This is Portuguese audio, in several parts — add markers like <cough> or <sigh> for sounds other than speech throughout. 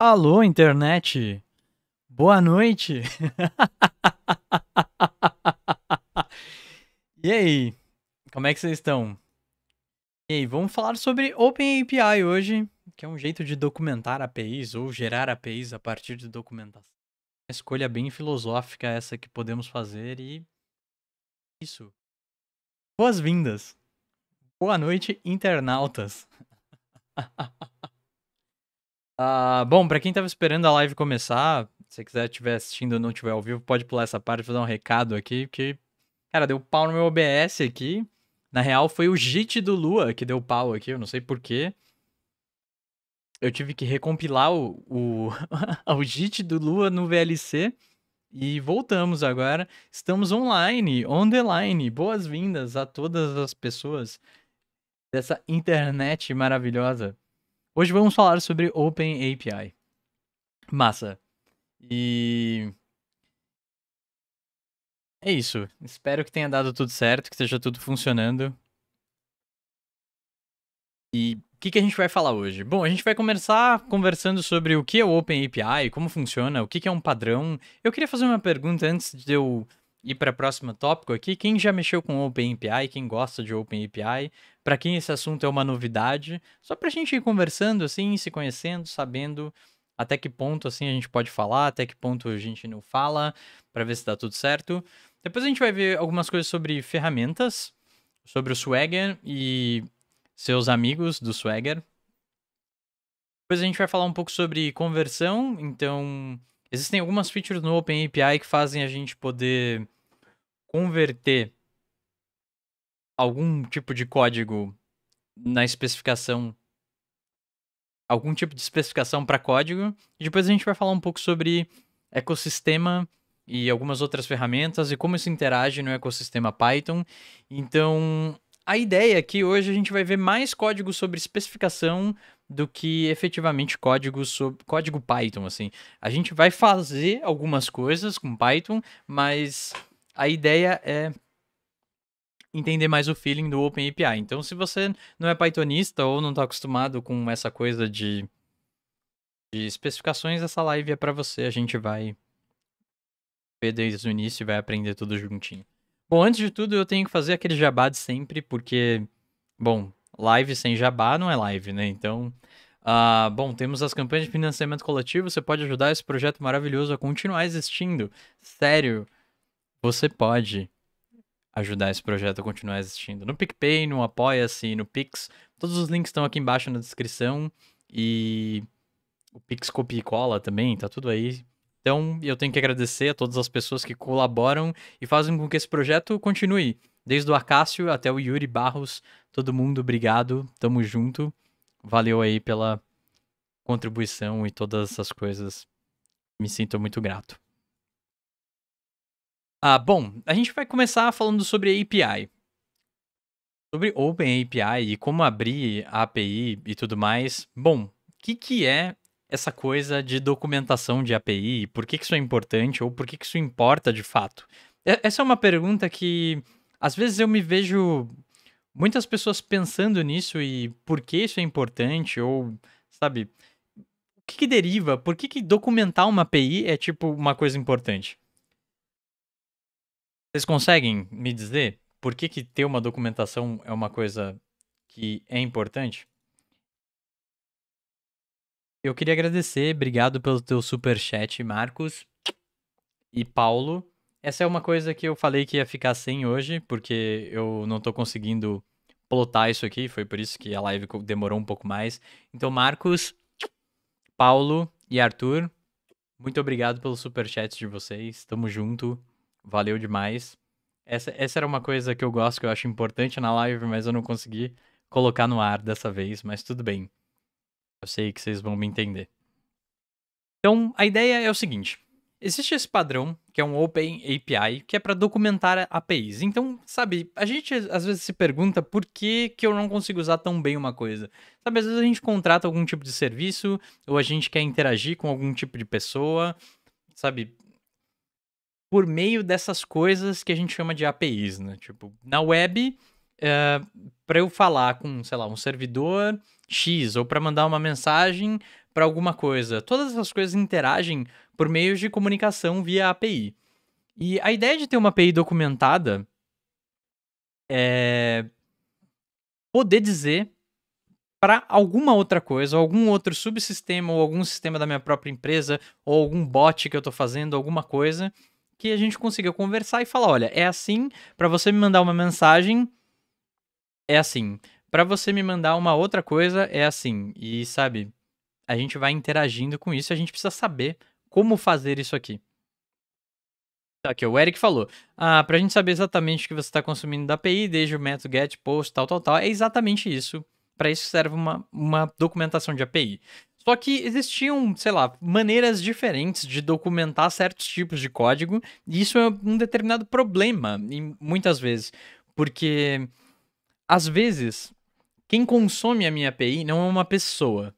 Alô, internet! Boa noite! <laughs> e aí, como é que vocês estão? E aí, vamos falar sobre OpenAPI hoje, que é um jeito de documentar APIs ou gerar APIs a partir de documentação. Uma escolha bem filosófica essa que podemos fazer e. Isso. Boas-vindas! Boa noite, internautas! <laughs> Uh, bom, para quem tava esperando a live começar, se quiser estiver assistindo ou não estiver ao vivo, pode pular essa parte, fazer um recado aqui, porque, cara, deu pau no meu OBS aqui. Na real, foi o JIT do Lua que deu pau aqui, eu não sei porquê. Eu tive que recompilar o, o, <laughs> o JIT do Lua no VLC. E voltamos agora. Estamos online, on the line. Boas-vindas a todas as pessoas dessa internet maravilhosa. Hoje vamos falar sobre Open API. Massa. E. É isso. Espero que tenha dado tudo certo, que esteja tudo funcionando. E o que, que a gente vai falar hoje? Bom, a gente vai começar conversando sobre o que é o Open API, como funciona, o que, que é um padrão. Eu queria fazer uma pergunta antes de eu ir para o próximo tópico aqui, quem já mexeu com OpenAPI, quem gosta de OpenAPI, para quem esse assunto é uma novidade, só para a gente ir conversando assim, se conhecendo, sabendo até que ponto assim a gente pode falar, até que ponto a gente não fala, para ver se dá tudo certo. Depois a gente vai ver algumas coisas sobre ferramentas, sobre o Swagger e seus amigos do Swagger. Depois a gente vai falar um pouco sobre conversão, então existem algumas features no OpenAPI que fazem a gente poder converter algum tipo de código na especificação algum tipo de especificação para código e depois a gente vai falar um pouco sobre ecossistema e algumas outras ferramentas e como isso interage no ecossistema Python. Então, a ideia é que hoje a gente vai ver mais código sobre especificação do que efetivamente código sobre código Python assim. A gente vai fazer algumas coisas com Python, mas a ideia é entender mais o feeling do OpenAPI. Então, se você não é Pythonista ou não está acostumado com essa coisa de, de especificações, essa live é para você. A gente vai ver desde o início e vai aprender tudo juntinho. Bom, antes de tudo, eu tenho que fazer aquele jabá de sempre, porque, bom, live sem jabá não é live, né? Então, Uh, bom, temos as campanhas de financiamento coletivo. Você pode ajudar esse projeto maravilhoso a continuar existindo. Sério. Você pode ajudar esse projeto a continuar existindo no PicPay, no Apoia-se, no Pix. Todos os links estão aqui embaixo na descrição. E o Pix copia e cola também, tá tudo aí. Então, eu tenho que agradecer a todas as pessoas que colaboram e fazem com que esse projeto continue. Desde o Acácio até o Yuri Barros, todo mundo, obrigado, tamo junto. Valeu aí pela contribuição e todas essas coisas. Me sinto muito grato. Ah, bom, a gente vai começar falando sobre API. Sobre Open API e como abrir a API e tudo mais. Bom, o que, que é essa coisa de documentação de API? Por que, que isso é importante ou por que, que isso importa de fato? Essa é uma pergunta que às vezes eu me vejo muitas pessoas pensando nisso e por que isso é importante ou, sabe, o que, que deriva? Por que, que documentar uma API é tipo uma coisa importante? Vocês conseguem me dizer por que, que ter uma documentação é uma coisa que é importante? Eu queria agradecer, obrigado pelo teu super chat, Marcos e Paulo. Essa é uma coisa que eu falei que ia ficar sem hoje, porque eu não tô conseguindo plotar isso aqui, foi por isso que a live demorou um pouco mais. Então, Marcos, Paulo e Arthur, muito obrigado super superchats de vocês. Tamo junto valeu demais. Essa, essa era uma coisa que eu gosto, que eu acho importante na live, mas eu não consegui colocar no ar dessa vez, mas tudo bem. Eu sei que vocês vão me entender. Então, a ideia é o seguinte: existe esse padrão, que é um Open API, que é para documentar APIs. Então, sabe, a gente às vezes se pergunta por que, que eu não consigo usar tão bem uma coisa. Sabe, às vezes a gente contrata algum tipo de serviço, ou a gente quer interagir com algum tipo de pessoa, sabe, por meio dessas coisas que a gente chama de APIs, né? Tipo, na web, eh, para eu falar com, sei lá, um servidor X ou para mandar uma mensagem para alguma coisa, todas essas coisas interagem por meio de comunicação via API. E a ideia de ter uma API documentada é poder dizer para alguma outra coisa, algum outro subsistema ou algum sistema da minha própria empresa ou algum bot que eu estou fazendo, alguma coisa, que a gente consiga conversar e falar, olha, é assim, para você me mandar uma mensagem é assim, para você me mandar uma outra coisa é assim. E sabe, a gente vai interagindo com isso, a gente precisa saber como fazer isso aqui. Tá aqui, o Eric falou. Ah, pra gente saber exatamente o que você está consumindo da API, desde o método get, post, tal, tal, tal, é exatamente isso. Para isso serve uma, uma documentação de API. Só que existiam, sei lá, maneiras diferentes de documentar certos tipos de código, e isso é um determinado problema, muitas vezes, porque às vezes quem consome a minha API não é uma pessoa.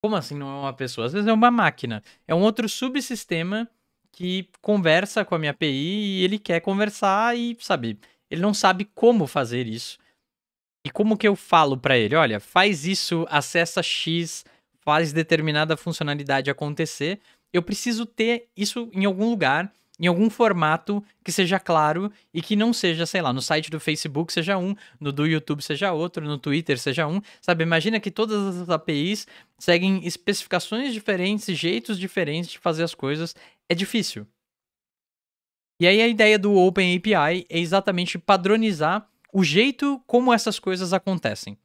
Como assim não é uma pessoa? Às vezes é uma máquina, é um outro subsistema que conversa com a minha API e ele quer conversar e, sabe, ele não sabe como fazer isso. E como que eu falo para ele? Olha, faz isso, acessa X faz determinada funcionalidade acontecer, eu preciso ter isso em algum lugar, em algum formato que seja claro e que não seja, sei lá, no site do Facebook seja um, no do YouTube seja outro, no Twitter seja um, sabe? Imagina que todas as APIs seguem especificações diferentes, jeitos diferentes de fazer as coisas. É difícil. E aí a ideia do Open API é exatamente padronizar o jeito como essas coisas acontecem.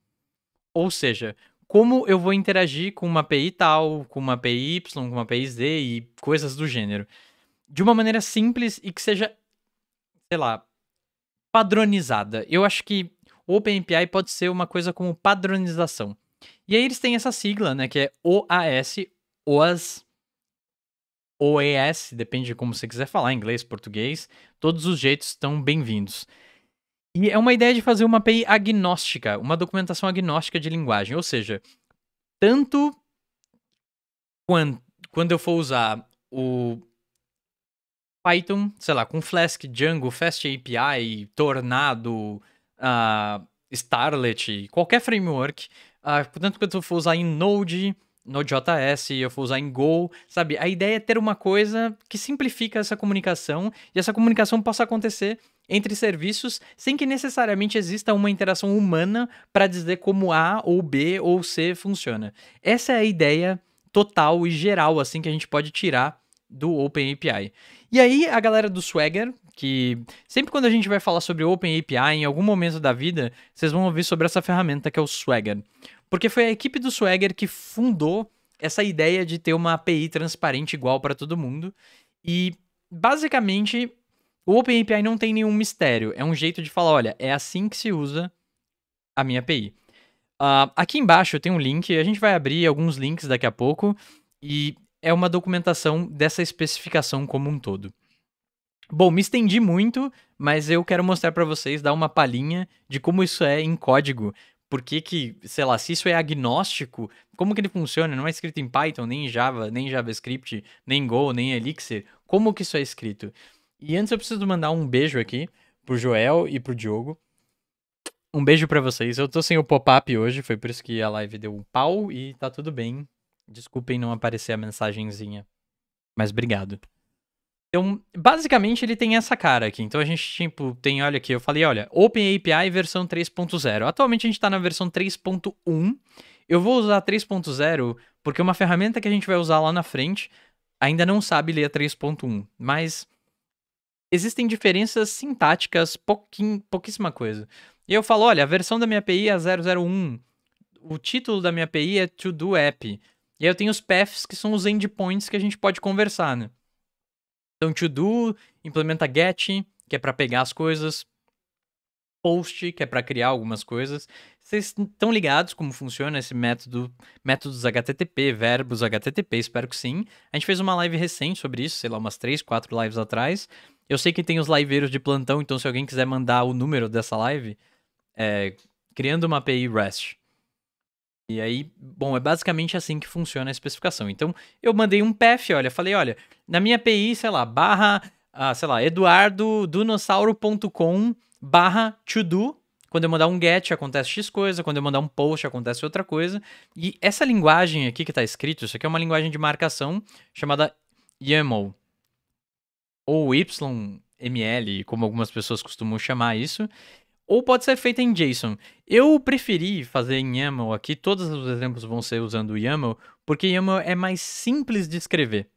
Ou seja, como eu vou interagir com uma API tal, com uma API Y, com uma API Z e coisas do gênero. De uma maneira simples e que seja, sei lá, padronizada. Eu acho que OpenAPI pode ser uma coisa como padronização. E aí eles têm essa sigla, né, que é OAS, OAS, OAS, depende de como você quiser falar, inglês, português, todos os jeitos estão bem-vindos. E é uma ideia de fazer uma API agnóstica, uma documentação agnóstica de linguagem. Ou seja, tanto quando, eu for usar o Python, sei lá, com Flask, Django, FastAPI, Tornado, uh, Starlet, qualquer framework, uh, ah, tanto quando eu for usar em Node, Node.js, eu for usar em Go, sabe? A ideia é ter uma coisa que simplifica essa comunicação e essa comunicação possa acontecer entre serviços sem que necessariamente exista uma interação humana para dizer como A ou B ou C funciona. Essa é a ideia total e geral assim que a gente pode tirar do OpenAPI. E aí a galera do Swagger, que sempre quando a gente vai falar sobre OpenAPI em algum momento da vida, vocês vão ouvir sobre essa ferramenta que é o Swagger, porque foi a equipe do Swagger que fundou essa ideia de ter uma API transparente igual para todo mundo e basicamente o OpenAPI não tem nenhum mistério, é um jeito de falar, olha, é assim que se usa a minha API. Uh, ah, aqui embaixo tem um link, a gente vai abrir alguns links daqui a pouco, e é uma documentação dessa especificação como um todo. Bom, me estendi muito, mas eu quero mostrar para vocês, dar uma palhinha de como isso é em código. Por que que, sei lá, se isso é agnóstico, como que ele funciona? Não é escrito em Python, nem em Java, nem em JavaScript, nem em Go, nem em Elixir. Como que isso é escrito? E antes eu preciso mandar um beijo aqui pro Joel e pro Diogo. Um beijo para vocês. Eu tô sem o pop-up hoje, foi por isso que a live deu um pau e tá tudo bem. Desculpem não aparecer a mensagenzinha. Mas obrigado. Então, basicamente, ele tem essa cara aqui. Então, a gente, tipo, tem, olha aqui, eu falei, olha, Open API versão 3.0. Atualmente, a gente está na versão 3.1. Eu vou usar 3.0 porque uma ferramenta que a gente vai usar lá na frente ainda não sabe ler a 3.1. Mas existem diferenças sintáticas, pouquinho, pouquíssima coisa. E eu falo, olha, a versão da minha API é 001, o título da minha API é to do app. E aí eu tenho os paths que são os endpoints que a gente pode conversar, né? Então to do implementa get, que é para pegar as coisas, post, que é para criar algumas coisas, vocês estão ligados como funciona esse método, métodos HTTP, verbos HTTP, espero que sim. A gente fez uma live recente sobre isso, sei lá, umas 3, 4 lives atrás. Eu sei que tem os liveiros de plantão, então se alguém quiser mandar o número dessa live, é, criando uma API REST. E aí, bom, é basicamente assim que funciona a especificação. Então, eu mandei um path, olha, falei, olha, na minha API, sei lá, barra, ah, sei lá, eduardodunossauro.com barra to quando eu mandar um get, acontece X coisa. Quando eu mandar um post, acontece outra coisa. E essa linguagem aqui que está escrito, isso aqui é uma linguagem de marcação chamada YAML. Ou YML, como algumas pessoas costumam chamar isso. Ou pode ser feita em JSON. Eu preferi fazer em YAML aqui. Todos os exemplos vão ser usando YAML, porque YAML é mais simples de escrever.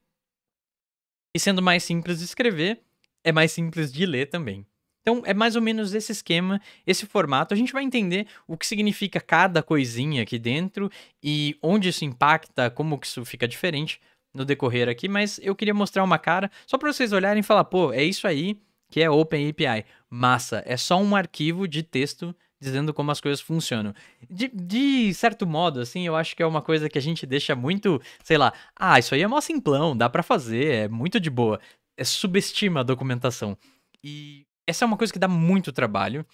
E sendo mais simples de escrever, é mais simples de ler também. Então é mais ou menos esse esquema, esse formato. A gente vai entender o que significa cada coisinha aqui dentro e onde isso impacta, como que isso fica diferente no decorrer aqui, mas eu queria mostrar uma cara só para vocês olharem e falar, pô, é isso aí que é OpenAPI, Massa, é só um arquivo de texto dizendo como as coisas funcionam. De, de, certo modo, assim, eu acho que é uma coisa que a gente deixa muito, sei lá, ah, isso aí é mó simplão, dá para fazer, é muito de boa. É subestima a documentação. E essa é uma coisa que dá muito trabalho.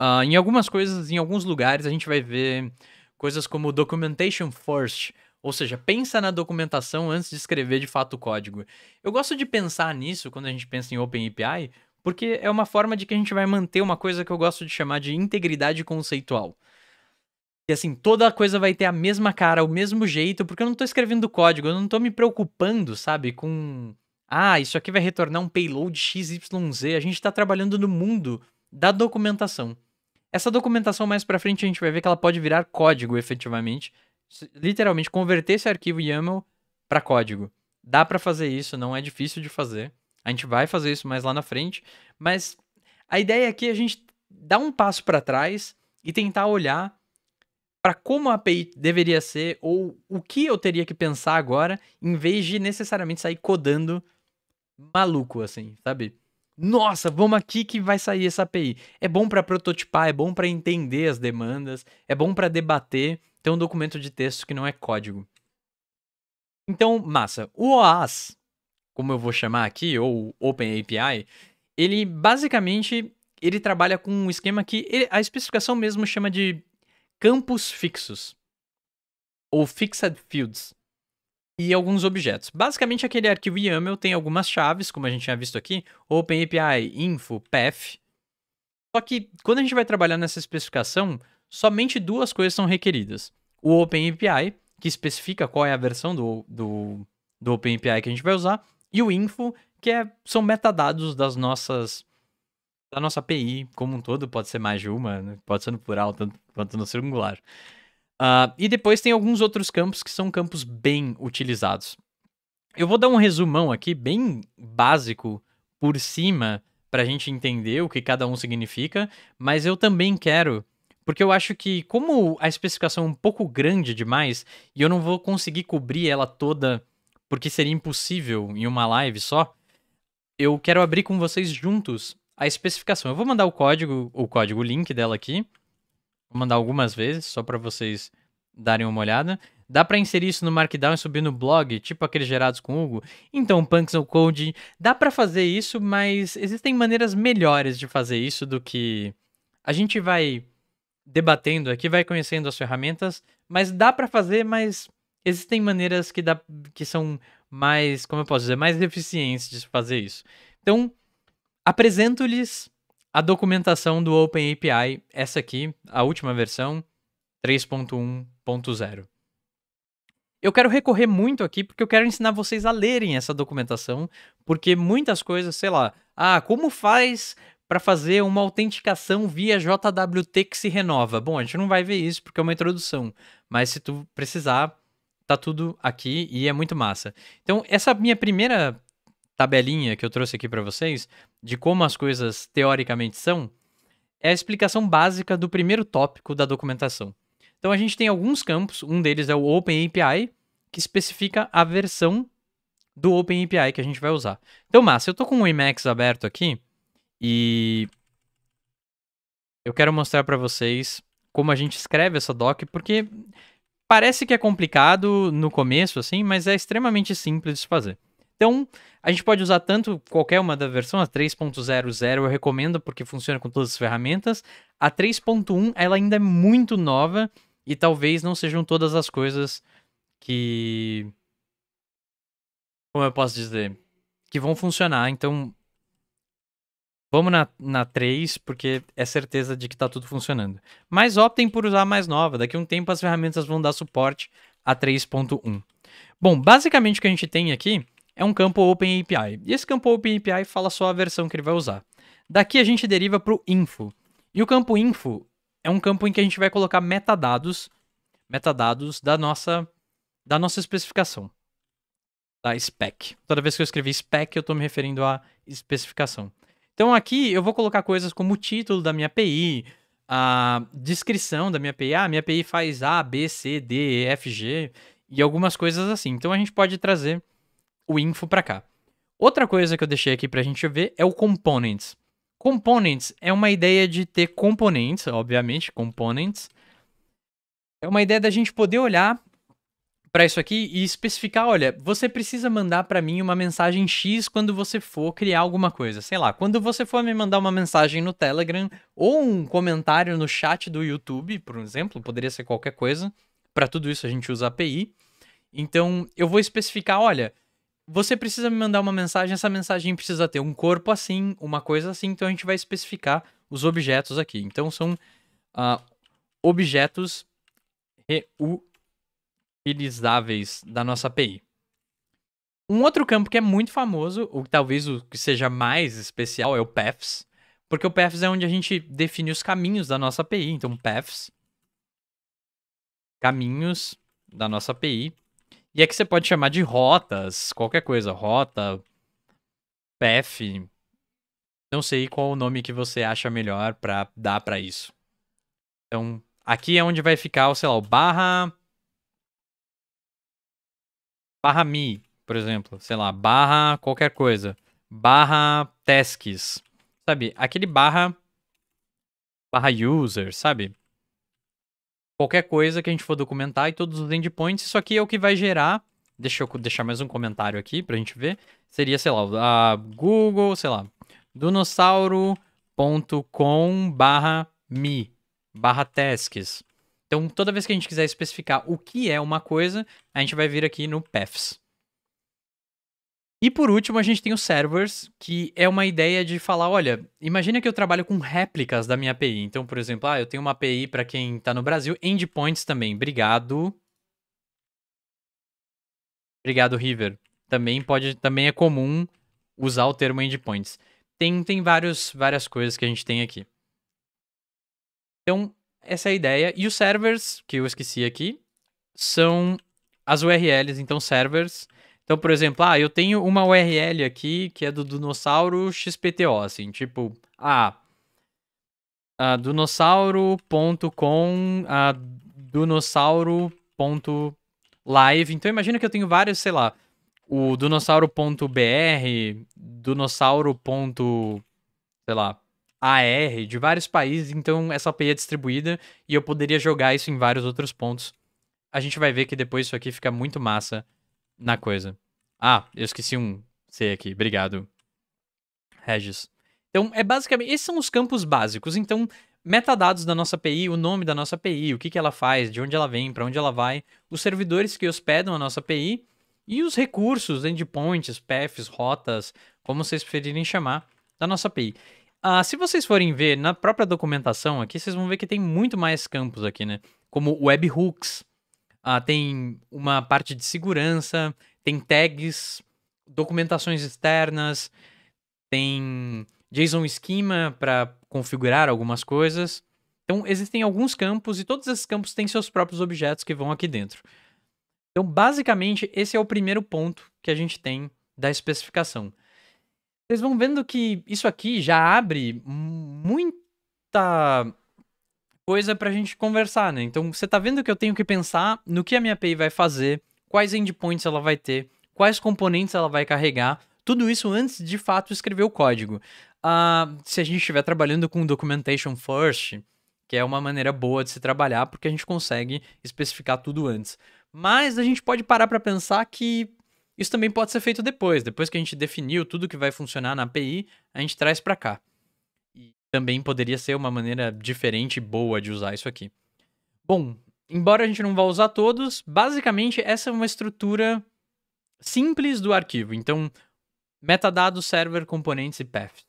Uh, em algumas coisas, em alguns lugares, a gente vai ver coisas como documentation first, ou seja, pensa na documentação antes de escrever de fato o código. Eu gosto de pensar nisso quando a gente pensa em OpenAPI, porque é uma forma de que a gente vai manter uma coisa que eu gosto de chamar de integridade conceitual. E assim, toda coisa vai ter a mesma cara, o mesmo jeito, porque eu não estou escrevendo código, eu não estou me preocupando, sabe, com ah, isso aqui vai retornar um payload XYZ. A gente está trabalhando no mundo da documentação. Essa documentação mais para frente a gente vai ver que ela pode virar código efetivamente, literalmente converter esse arquivo YAML para código. Dá para fazer isso, não é difícil de fazer. A gente vai fazer isso mais lá na frente, mas a ideia aqui é a gente dar um passo para trás e tentar olhar para como a API deveria ser ou o que eu teria que pensar agora, em vez de necessariamente sair codando maluco, assim, sabe? Nossa, vamos aqui que vai sair essa API. É bom para prototipar, é bom para entender as demandas, é bom para debater. Tem um documento de texto que não é código. Então, massa. O OAS, como eu vou chamar aqui, ou Open API, ele basicamente ele trabalha com um esquema que ele, a especificação mesmo chama de campos fixos ou fixed fields e alguns objetos. Basicamente, aquele arquivo YAML tem algumas chaves, como a gente tinha visto aqui, OpenAPI, info, path. Só que quando a gente vai trabalhar nessa especificação, somente duas coisas são requeridas. O OpenAPI, que especifica qual é a versão do, do, do OpenAPI que a gente vai usar, e o info, que é, são metadados das nossas da nossa API como um todo, pode ser mais de uma, né? pode ser no plural tanto quanto no singular. Uh, e depois tem alguns outros campos que são campos bem utilizados. Eu vou dar um resumão aqui, bem básico, por cima, para a gente entender o que cada um significa, mas eu também quero, porque eu acho que, como a especificação é um pouco grande demais, e eu não vou conseguir cobrir ela toda, porque seria impossível em uma live só, eu quero abrir com vocês juntos a especificação. Eu vou mandar o código, o código, o link dela aqui, Vou mandar algumas vezes, só para vocês darem uma olhada. Dá para inserir isso no Markdown e subir no blog, tipo aqueles gerados com Hugo? Então, Punks no Code, dá para fazer isso, mas existem maneiras melhores de fazer isso do que a gente vai debatendo aqui, vai conhecendo as ferramentas, mas dá para fazer, mas existem maneiras que dá que são mais, como eu posso dizer, mais eficientes de fazer isso. Então, apresento-lhes a documentação do OpenAPI, essa aqui, a última versão, 3.1.0. Eu quero recorrer muito aqui porque eu quero ensinar vocês a lerem essa documentação, porque muitas coisas, sei lá, ah, como faz para fazer uma autenticação via JWT que se renova? Bom, a gente não vai ver isso porque é uma introdução, mas se tu precisar, tá tudo aqui e é muito massa. Então, essa minha primeira tabelinha que eu trouxe aqui para vocês de como as coisas teoricamente são, é a explicação básica do primeiro tópico da documentação. Então a gente tem alguns campos, um deles é o OpenAPI, que especifica a versão do OpenAPI que a gente vai usar. Então, massa, eu estou com o Emacs aberto aqui e eu quero mostrar para vocês como a gente escreve essa doc, porque parece que é complicado no começo assim, mas é extremamente simples de fazer. Então, a gente pode usar tanto qualquer uma da versão, a 3.00 eu recomendo porque funciona com todas as ferramentas. A 3.1 ela ainda é muito nova e talvez não sejam todas as coisas que como eu posso dizer, que vão funcionar. Então, vamos na, na 3, porque é certeza de que está tudo funcionando. Mas optem por usar a mais nova. Daqui a um tempo as ferramentas vão dar suporte a 3.1. Bom, basicamente o que a gente tem aqui é um campo OpenAPI. E esse campo OpenAPI fala só a versão que ele vai usar. Daqui a gente deriva para o info. E o campo info é um campo em que a gente vai colocar metadados, metadados da nossa, da nossa especificação. da spec. Toda vez que eu escrevi spec, eu estou me referindo à especificação. Então aqui eu vou colocar coisas como o título da minha API, a descrição da minha API. Ah, minha API faz A, B, C, D, E, F, G e algumas coisas assim. Então a gente pode trazer o info para cá. Outra coisa que eu deixei aqui para a gente ver é o components. Components é uma ideia de ter componentes, obviamente, components. É uma ideia da gente poder olhar para isso aqui e especificar, olha, você precisa mandar para mim uma mensagem X quando você for criar alguma coisa, sei lá, quando você for me mandar uma mensagem no Telegram ou um comentário no chat do YouTube, por exemplo, poderia ser qualquer coisa. Para tudo isso a gente usa API. Então, eu vou especificar, olha, você precisa me mandar uma mensagem, essa mensagem precisa ter um corpo assim, uma coisa assim, então a gente vai especificar os objetos aqui. Então são uh, objetos reutilizáveis da nossa API. Um outro campo que é muito famoso, ou talvez o que seja mais especial, é o paths, porque o paths é onde a gente define os caminhos da nossa API. Então paths, caminhos da nossa API e é que você pode chamar de rotas, qualquer coisa, rota, path. Não sei qual o nome que você acha melhor para dar para isso. Então, aqui é onde vai ficar, sei lá, o barra barra me por exemplo, sei lá, barra qualquer coisa, barra tasks, sabe? Aquele barra barra user, sabe? qualquer coisa que a gente for documentar e todos os endpoints. Isso aqui é o que vai gerar. Deixa eu deixar mais um comentário aqui pra gente ver. Seria, sei lá, a Google, sei lá, dinossauro.com barra me barra tasks. Então, toda vez que a gente quiser especificar o que é uma coisa, a gente vai vir aqui no paths. E por último, a gente tem os servers, que é uma ideia de falar, olha, imagina que eu trabalho com réplicas da minha API. Então, por exemplo, ah, eu tenho uma API para quem está no Brasil, endpoints também. Obrigado. Obrigado, River. Também pode, também é comum usar o termo endpoints. Tem tem vários, várias coisas que a gente tem aqui. Então, essa é a ideia. E os servers, que eu esqueci aqui, são as URLs, então servers então, por exemplo, ah, eu tenho uma URL aqui que é do dinossauro XPTO, assim, tipo, ah, ah dinossauro.com, ah, dinossauro.live. Então, imagina que eu tenho vários, sei lá, o dinossauro.br, dinossauro. sei lá, AR, de vários países. Então, essa API é distribuída e eu poderia jogar isso em vários outros pontos. A gente vai ver que depois isso aqui fica muito massa na coisa. Ah, eu esqueci um C aqui. Obrigado, Regis. Então, é basicamente. Esses são os campos básicos. Então, metadados da nossa API, o nome da nossa API, o que, que ela faz, de onde ela vem, para onde ela vai, os servidores que hospedam a nossa API e os recursos, endpoints, paths, rotas, como vocês preferirem chamar, da nossa API. Ah, se vocês forem ver na própria documentação aqui, vocês vão ver que tem muito mais campos aqui, né? Como webhooks, ah, tem uma parte de segurança, tem tags, documentações externas, tem JSON Schema para configurar algumas coisas. Então, existem alguns campos e todos esses campos têm seus próprios objetos que vão aqui dentro. Então, basicamente, esse é o primeiro ponto que a gente tem da especificação. Vocês vão vendo que isso aqui já abre muita coisa para a gente conversar, né? Então você tá vendo que eu tenho que pensar no que a minha API vai fazer, quais endpoints ela vai ter, quais componentes ela vai carregar, tudo isso antes de fato escrever o código. Uh, se a gente estiver trabalhando com documentation first, que é uma maneira boa de se trabalhar, porque a gente consegue especificar tudo antes. Mas a gente pode parar para pensar que isso também pode ser feito depois. Depois que a gente definiu tudo que vai funcionar na API, a gente traz para cá também poderia ser uma maneira diferente e boa de usar isso aqui. Bom, embora a gente não vá usar todos, basicamente essa é uma estrutura simples do arquivo. Então, metadados, server, componentes e path.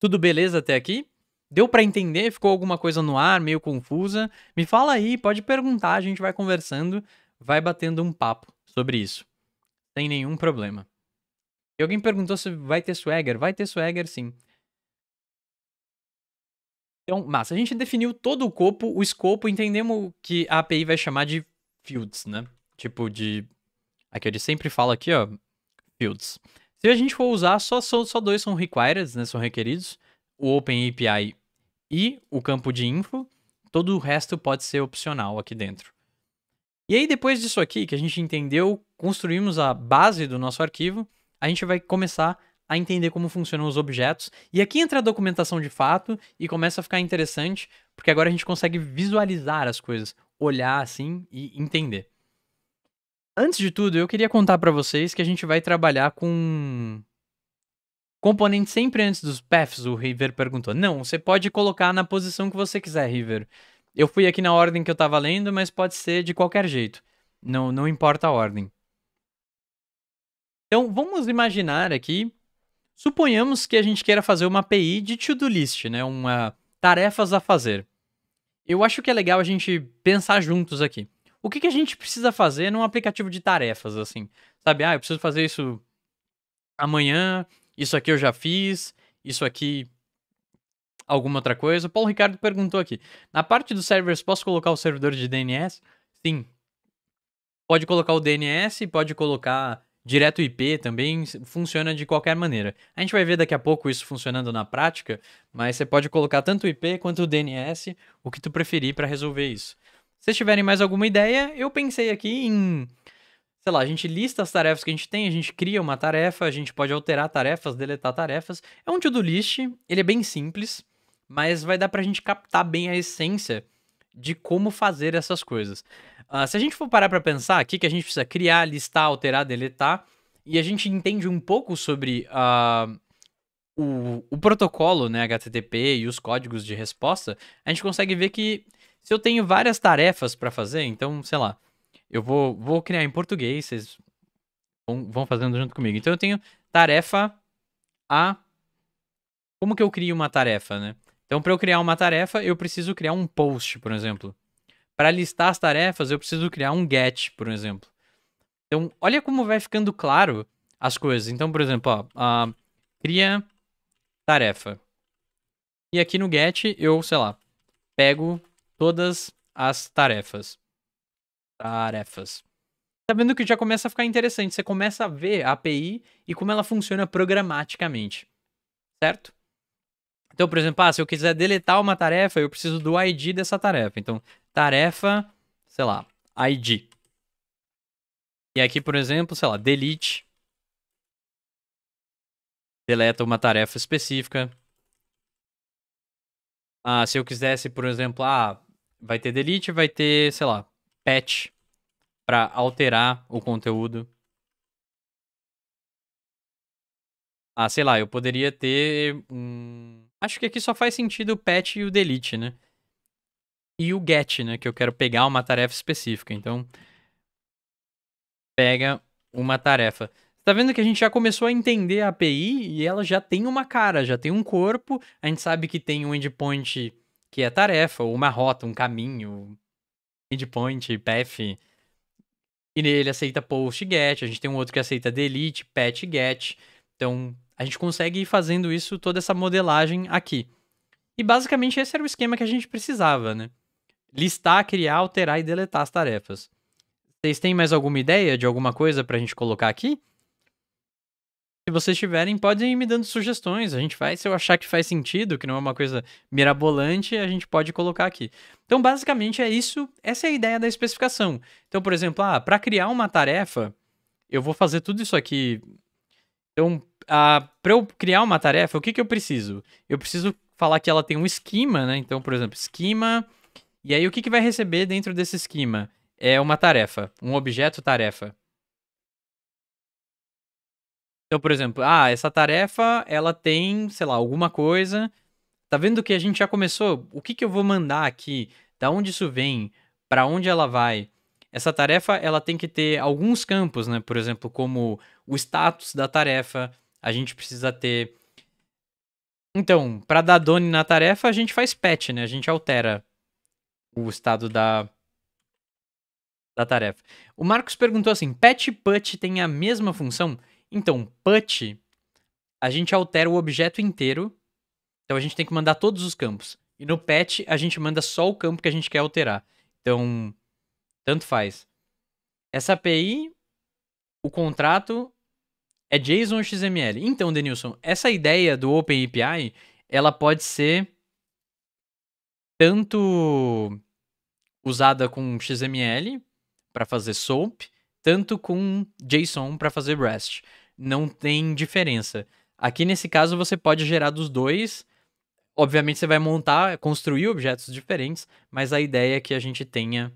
Tudo beleza até aqui? Deu para entender? Ficou alguma coisa no ar, meio confusa? Me fala aí, pode perguntar, a gente vai conversando, vai batendo um papo sobre isso. Sem nenhum problema. E alguém perguntou se vai ter swagger? Vai ter swagger sim. Então, massa, a gente definiu todo o corpo, o escopo, entendemos que a API vai chamar de fields, né? Tipo de. Aqui ele sempre fala aqui, ó. Fields. Se a gente for usar, só, só, só dois são requires, né? São requeridos. O Open API e o campo de info. Todo o resto pode ser opcional aqui dentro. E aí, depois disso aqui, que a gente entendeu, construímos a base do nosso arquivo, a gente vai começar a entender como funcionam os objetos. E aqui entra a documentação de fato e começa a ficar interessante, porque agora a gente consegue visualizar as coisas, olhar assim e entender. Antes de tudo, eu queria contar para vocês que a gente vai trabalhar com componentes sempre antes dos paths, o River perguntou. Não, você pode colocar na posição que você quiser, River. Eu fui aqui na ordem que eu estava lendo, mas pode ser de qualquer jeito. Não, não importa a ordem. Então, vamos imaginar aqui Suponhamos que a gente queira fazer uma API de to-do list, né? Uma tarefas a fazer. Eu acho que é legal a gente pensar juntos aqui. O que, que a gente precisa fazer num aplicativo de tarefas, assim? Sabe, ah, eu preciso fazer isso amanhã, isso aqui eu já fiz, isso aqui alguma outra coisa. O Paulo Ricardo perguntou aqui: na parte dos servers, posso colocar o servidor de DNS? Sim. Pode colocar o DNS, pode colocar direto IP também funciona de qualquer maneira. A gente vai ver daqui a pouco isso funcionando na prática, mas você pode colocar tanto o IP quanto o DNS, o que tu preferir para resolver isso. Se vocês tiverem mais alguma ideia, eu pensei aqui em sei lá, a gente lista as tarefas que a gente tem, a gente cria uma tarefa, a gente pode alterar tarefas, deletar tarefas. É um to-do list, ele é bem simples, mas vai dar pra gente captar bem a essência de como fazer essas coisas. Uh, se a gente for parar para pensar aqui que a gente precisa criar, listar, alterar, deletar, e a gente entende um pouco sobre uh, o, o protocolo, né, HTTP e os códigos de resposta, a gente consegue ver que se eu tenho várias tarefas para fazer, então, sei lá, eu vou, vou criar em português, vocês vão, vão fazendo junto comigo. Então eu tenho tarefa A. Como que eu crio uma tarefa, né? Então, para eu criar uma tarefa, eu preciso criar um post, por exemplo. Para listar as tarefas, eu preciso criar um get, por exemplo. Então, olha como vai ficando claro as coisas. Então, por exemplo, ó, cria tarefa. E aqui no get, eu, sei lá, pego todas as tarefas. Tarefas. Tá vendo que já começa a ficar interessante. Você começa a ver a API e como ela funciona programaticamente. Certo? Então, por exemplo, ah, se eu quiser deletar uma tarefa, eu preciso do ID dessa tarefa. Então, tarefa, sei lá, ID. E aqui, por exemplo, sei lá, delete. Deleta uma tarefa específica. Ah, se eu quisesse, por exemplo, ah, vai ter delete, vai ter, sei lá, patch para alterar o conteúdo. Ah, sei lá, eu poderia ter um Acho que aqui só faz sentido o patch e o delete, né? E o get, né? Que eu quero pegar uma tarefa específica. Então, pega uma tarefa. Tá vendo que a gente já começou a entender a API e ela já tem uma cara, já tem um corpo. A gente sabe que tem um endpoint que é tarefa, ou uma rota, um caminho, endpoint, path. E nele aceita post get, a gente tem um outro que aceita delete, patch get. Então, a gente consegue ir fazendo isso, toda essa modelagem aqui. E basicamente esse era o esquema que a gente precisava, né? Listar, criar, alterar e deletar as tarefas. Vocês têm mais alguma ideia de alguma coisa para a gente colocar aqui? Se vocês tiverem, podem ir me dando sugestões. A gente faz, se eu achar que faz sentido, que não é uma coisa mirabolante, a gente pode colocar aqui. Então, basicamente é isso, essa é a ideia da especificação. Então, por exemplo, ah, para criar uma tarefa, eu vou fazer tudo isso aqui. Então, para eu criar uma tarefa, o que, que eu preciso? Eu preciso falar que ela tem um esquema, né? Então, por exemplo, esquema. E aí, o que, que vai receber dentro desse esquema? É uma tarefa, um objeto tarefa. Então, por exemplo, ah, essa tarefa, ela tem, sei lá, alguma coisa. Tá vendo que a gente já começou? O que, que eu vou mandar aqui? Da onde isso vem? Para onde ela vai? Essa tarefa, ela tem que ter alguns campos, né? Por exemplo, como o status da tarefa, a gente precisa ter. Então, para dar done na tarefa, a gente faz patch, né? A gente altera o estado da, da tarefa. O Marcos perguntou assim: patch e put tem a mesma função? Então, put, a gente altera o objeto inteiro. Então, a gente tem que mandar todos os campos. E no patch, a gente manda só o campo que a gente quer alterar. Então, tanto faz. Essa API, o contrato é JSON ou XML? Então, Denilson, essa ideia do Open API, ela pode ser tanto usada com XML para fazer SOAP, tanto com JSON para fazer REST. Não tem diferença. Aqui nesse caso você pode gerar dos dois. Obviamente você vai montar, construir objetos diferentes, mas a ideia é que a gente tenha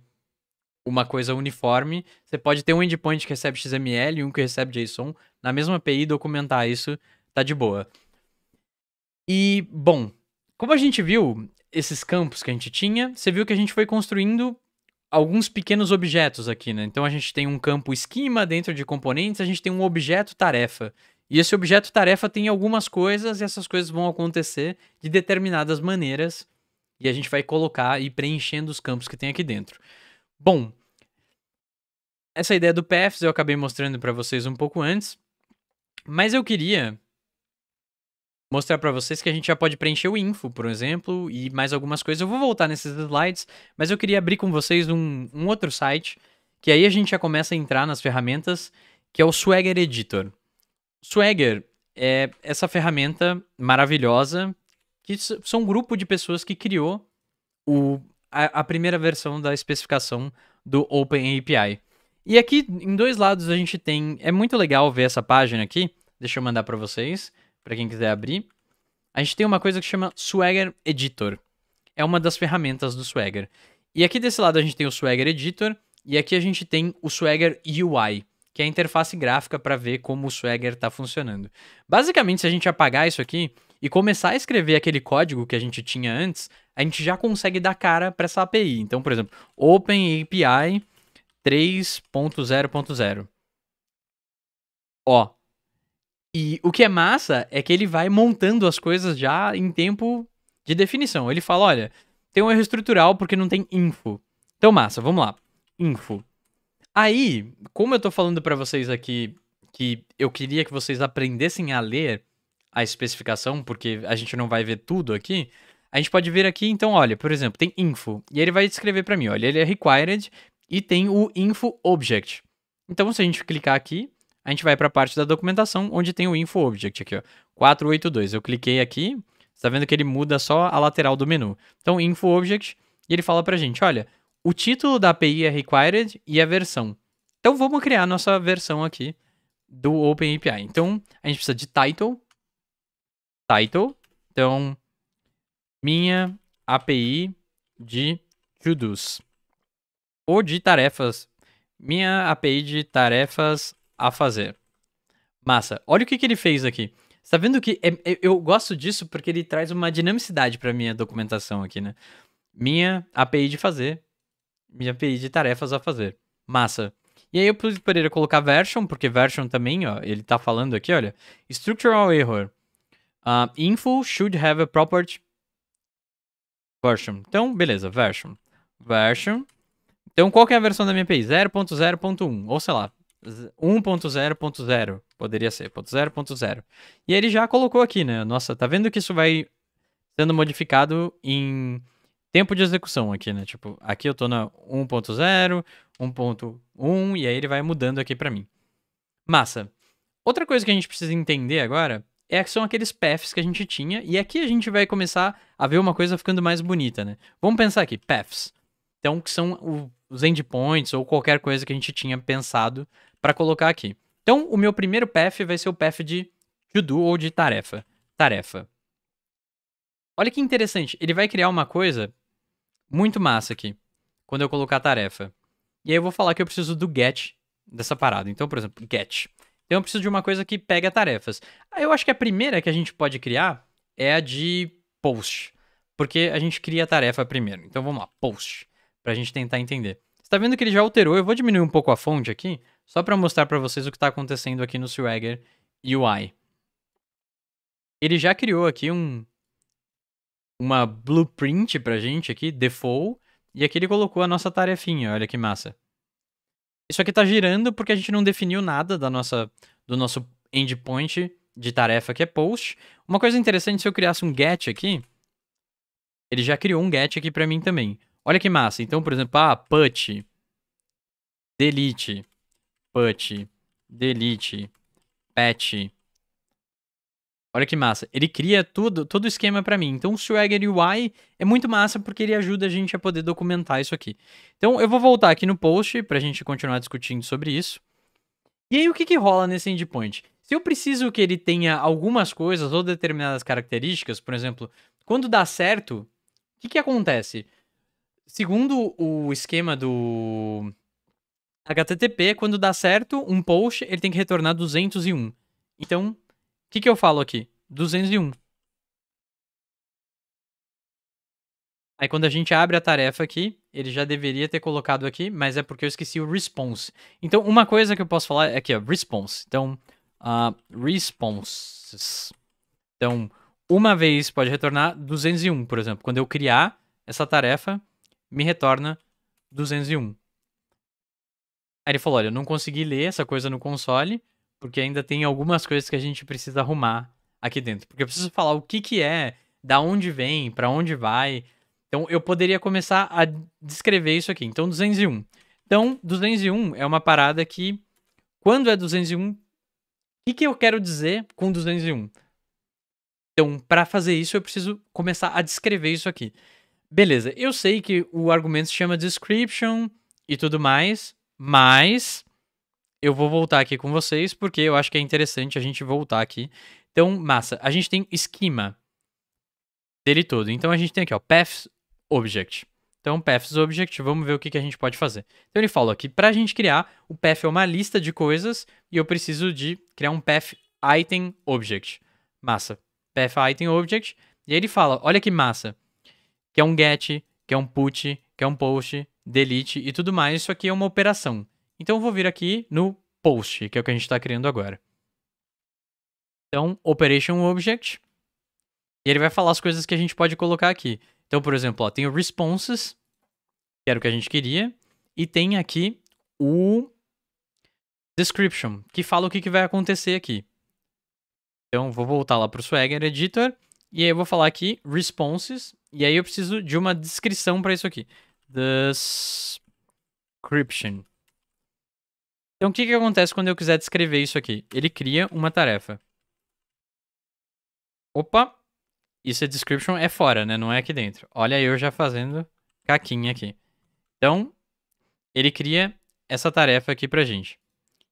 uma coisa uniforme, você pode ter um endpoint que recebe XML e um que recebe JSON na mesma API documentar isso, tá de boa. E, bom, como a gente viu esses campos que a gente tinha, você viu que a gente foi construindo alguns pequenos objetos aqui, né? Então a gente tem um campo esquema dentro de componentes, a gente tem um objeto tarefa. E esse objeto tarefa tem algumas coisas e essas coisas vão acontecer de determinadas maneiras e a gente vai colocar e preenchendo os campos que tem aqui dentro. Bom, essa ideia do paths eu acabei mostrando para vocês um pouco antes, mas eu queria mostrar para vocês que a gente já pode preencher o info, por exemplo, e mais algumas coisas. Eu vou voltar nesses slides, mas eu queria abrir com vocês um, um outro site, que aí a gente já começa a entrar nas ferramentas, que é o Swagger Editor. Swagger é essa ferramenta maravilhosa, que são um grupo de pessoas que criou o, a, a primeira versão da especificação do Open API. E aqui, em dois lados, a gente tem. É muito legal ver essa página aqui. Deixa eu mandar para vocês, para quem quiser abrir. A gente tem uma coisa que chama Swagger Editor. É uma das ferramentas do Swagger. E aqui desse lado a gente tem o Swagger Editor e aqui a gente tem o Swagger UI, que é a interface gráfica para ver como o Swagger está funcionando. Basicamente, se a gente apagar isso aqui e começar a escrever aquele código que a gente tinha antes, a gente já consegue dar cara para essa API. Então, por exemplo, Open API 3.0.0. Ó. E o que é massa é que ele vai montando as coisas já em tempo de definição. Ele fala, olha, tem um erro estrutural porque não tem info. Então, massa, vamos lá. Info. Aí, como eu tô falando para vocês aqui que eu queria que vocês aprendessem a ler a especificação, porque a gente não vai ver tudo aqui, a gente pode vir aqui, então, olha, por exemplo, tem info, e ele vai descrever para mim, olha, ele é required e tem o Info Object. Então, se a gente clicar aqui, a gente vai para a parte da documentação, onde tem o Info Object aqui, ó, 482. Eu cliquei aqui, você tá vendo que ele muda só a lateral do menu. Então, Info Object, e ele fala para a gente, olha, o título da API é required e a versão. Então, vamos criar nossa versão aqui do OpenAPI. Então, a gente precisa de title, title, então, minha API de to-dos ou de tarefas. Minha API de tarefas a fazer. Massa. Olha o que, que ele fez aqui. Você tá vendo que é, é eu gosto disso porque ele traz uma dinamicidade para minha documentação aqui, né? Minha API de fazer, minha API de tarefas a fazer. Massa. E aí eu poderia colocar version, porque version também, ó, ele tá falando aqui, olha, structural error. Uh, info should have a property version. Então, beleza, version. Version então, qual que é a versão da minha API? 0.0.1, ou sei lá, 1.0.0, poderia ser, 0.0. E ele já colocou aqui, né? Nossa, tá vendo que isso vai sendo modificado em tempo de execução aqui, né? Tipo, aqui eu tô na 1.0, 1.1, e aí ele vai mudando aqui para mim. Massa. Outra coisa que a gente precisa entender agora é que são aqueles paths que a gente tinha, e aqui a gente vai começar a ver uma coisa ficando mais bonita, né? Vamos pensar aqui, paths. Então, que são o, os endpoints ou qualquer coisa que a gente tinha pensado para colocar aqui. Então, o meu primeiro path vai ser o path de to-do ou de tarefa. Tarefa. Olha que interessante, ele vai criar uma coisa muito massa aqui, quando eu colocar tarefa. E aí eu vou falar que eu preciso do get dessa parada. Então, por exemplo, get. Então eu preciso de uma coisa que pega tarefas. Aí eu acho que a primeira que a gente pode criar é a de post, porque a gente cria a tarefa primeiro. Então vamos lá, post para a gente tentar entender. Você tá vendo que ele já alterou, eu vou diminuir um pouco a fonte aqui, só para mostrar para vocês o que está acontecendo aqui no Swagger UI. Ele já criou aqui um uma blueprint para a gente aqui, default, e aqui ele colocou a nossa tarefinha, olha que massa. Isso aqui está girando porque a gente não definiu nada da nossa do nosso endpoint de tarefa que é post. Uma coisa interessante, se eu criasse um get aqui, ele já criou um get aqui para mim também. Olha que massa. Então, por exemplo, ah, put, delete, put, delete, patch. Olha que massa. Ele cria tudo, todo o esquema para mim. Então, o Swagger UI é muito massa porque ele ajuda a gente a poder documentar isso aqui. Então, eu vou voltar aqui no post pra gente continuar discutindo sobre isso. E aí, o que, que rola nesse endpoint? Se eu preciso que ele tenha algumas coisas ou determinadas características, por exemplo, quando dá certo, o que, que acontece? segundo o esquema do HTTP, quando dá certo um post, ele tem que retornar 201. Então, o que, que eu falo aqui? 201. Aí quando a gente abre a tarefa aqui, ele já deveria ter colocado aqui, mas é porque eu esqueci o response. Então, uma coisa que eu posso falar é aqui, ó, response. Então, uh, responses. Então, uma vez pode retornar 201, por exemplo. Quando eu criar essa tarefa, me retorna 201. Aí ele falou: Olha, eu não consegui ler essa coisa no console, porque ainda tem algumas coisas que a gente precisa arrumar aqui dentro. Porque eu preciso falar o que, que é, da onde vem, para onde vai. Então eu poderia começar a descrever isso aqui. Então, 201. Então, 201 é uma parada que, quando é 201, o que, que eu quero dizer com 201? Então, para fazer isso, eu preciso começar a descrever isso aqui. Beleza, eu sei que o argumento se chama description e tudo mais, mas eu vou voltar aqui com vocês porque eu acho que é interessante a gente voltar aqui. Então, massa, a gente tem esquema dele todo. Então a gente tem aqui, ó, paths object. Então, paths object, vamos ver o que, que a gente pode fazer. Então ele fala que para a gente criar, o path é uma lista de coisas e eu preciso de criar um path item object. Massa, path item object. E aí ele fala, olha que massa, que é um get, que é um put, que é um post, delete e tudo mais. Isso aqui é uma operação. Então eu vou vir aqui no post, que é o que a gente está criando agora. Então, operation object. E ele vai falar as coisas que a gente pode colocar aqui. Então, por exemplo, ó, tem o responses, que era o que a gente queria. E tem aqui o description, que fala o que, que vai acontecer aqui. Então, vou voltar lá para o Swagger Editor. E aí eu vou falar aqui responses. E aí eu preciso de uma descrição para isso aqui. Description. Então o que, que acontece quando eu quiser descrever isso aqui? Ele cria uma tarefa. Opa! Isso é description, é fora, né? Não é aqui dentro. Olha eu já fazendo caquinha aqui. Então, ele cria essa tarefa aqui pra gente.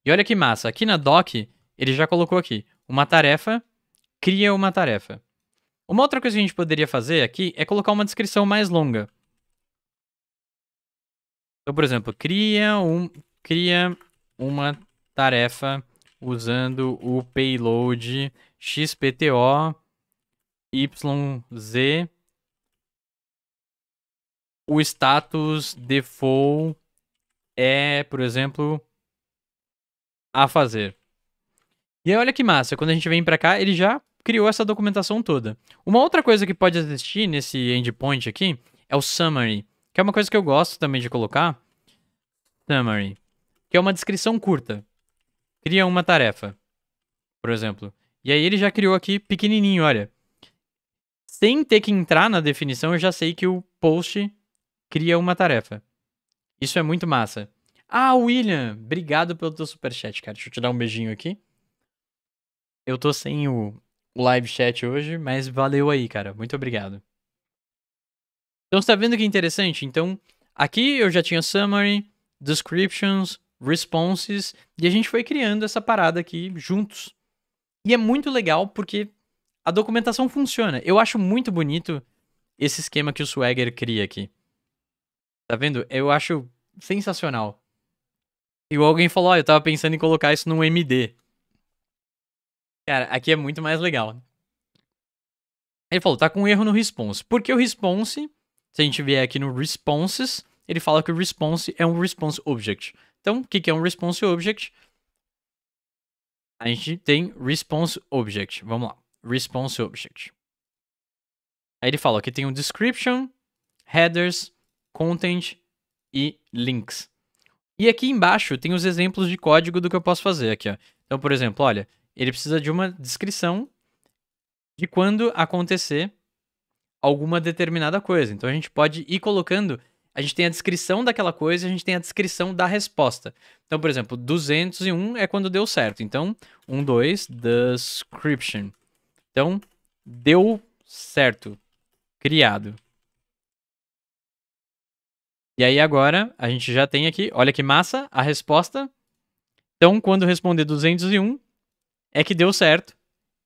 E olha que massa, aqui na doc, ele já colocou aqui, uma tarefa cria uma tarefa. Uma outra coisa que a gente poderia fazer aqui é colocar uma descrição mais longa. Então, por exemplo, cria, um, cria uma tarefa usando o payload xpto yz o status default é, por exemplo, a fazer. E olha que massa, quando a gente vem para cá, ele já criou essa documentação toda. Uma outra coisa que pode existir nesse endpoint aqui é o summary, que é uma coisa que eu gosto também de colocar. Summary, que é uma descrição curta. Cria uma tarefa, por exemplo. E aí ele já criou aqui pequenininho, olha. Sem ter que entrar na definição, eu já sei que o post cria uma tarefa. Isso é muito massa. Ah, William, obrigado pelo teu superchat, cara. Deixa eu te dar um beijinho aqui. Eu tô sem o o live chat hoje, mas valeu aí, cara. Muito obrigado. Então você tá vendo que é interessante? Então, aqui eu já tinha summary, descriptions, responses, e a gente foi criando essa parada aqui juntos. E é muito legal porque a documentação funciona. Eu acho muito bonito esse esquema que o Swagger cria aqui. Tá vendo? Eu acho sensacional. E alguém falou, ó, oh, eu tava pensando em colocar isso num MD. Cara, aqui é muito mais legal. Ele falou, tá com erro no response. Porque o response, se a gente vier aqui no responses, ele fala que o response é um response object. Então, o que é um response object? A gente tem response object. Vamos lá. Response object. Aí ele fala que tem um description, headers, content e links. E aqui embaixo tem os exemplos de código do que eu posso fazer aqui. Ó. Então, por exemplo, olha, ele precisa de uma descrição de quando acontecer alguma determinada coisa. Então a gente pode ir colocando. A gente tem a descrição daquela coisa e a gente tem a descrição da resposta. Então, por exemplo, 201 é quando deu certo. Então, 1, 2, description. Então, deu certo. Criado. E aí agora a gente já tem aqui, olha que massa, a resposta. Então, quando responder 201, é que deu certo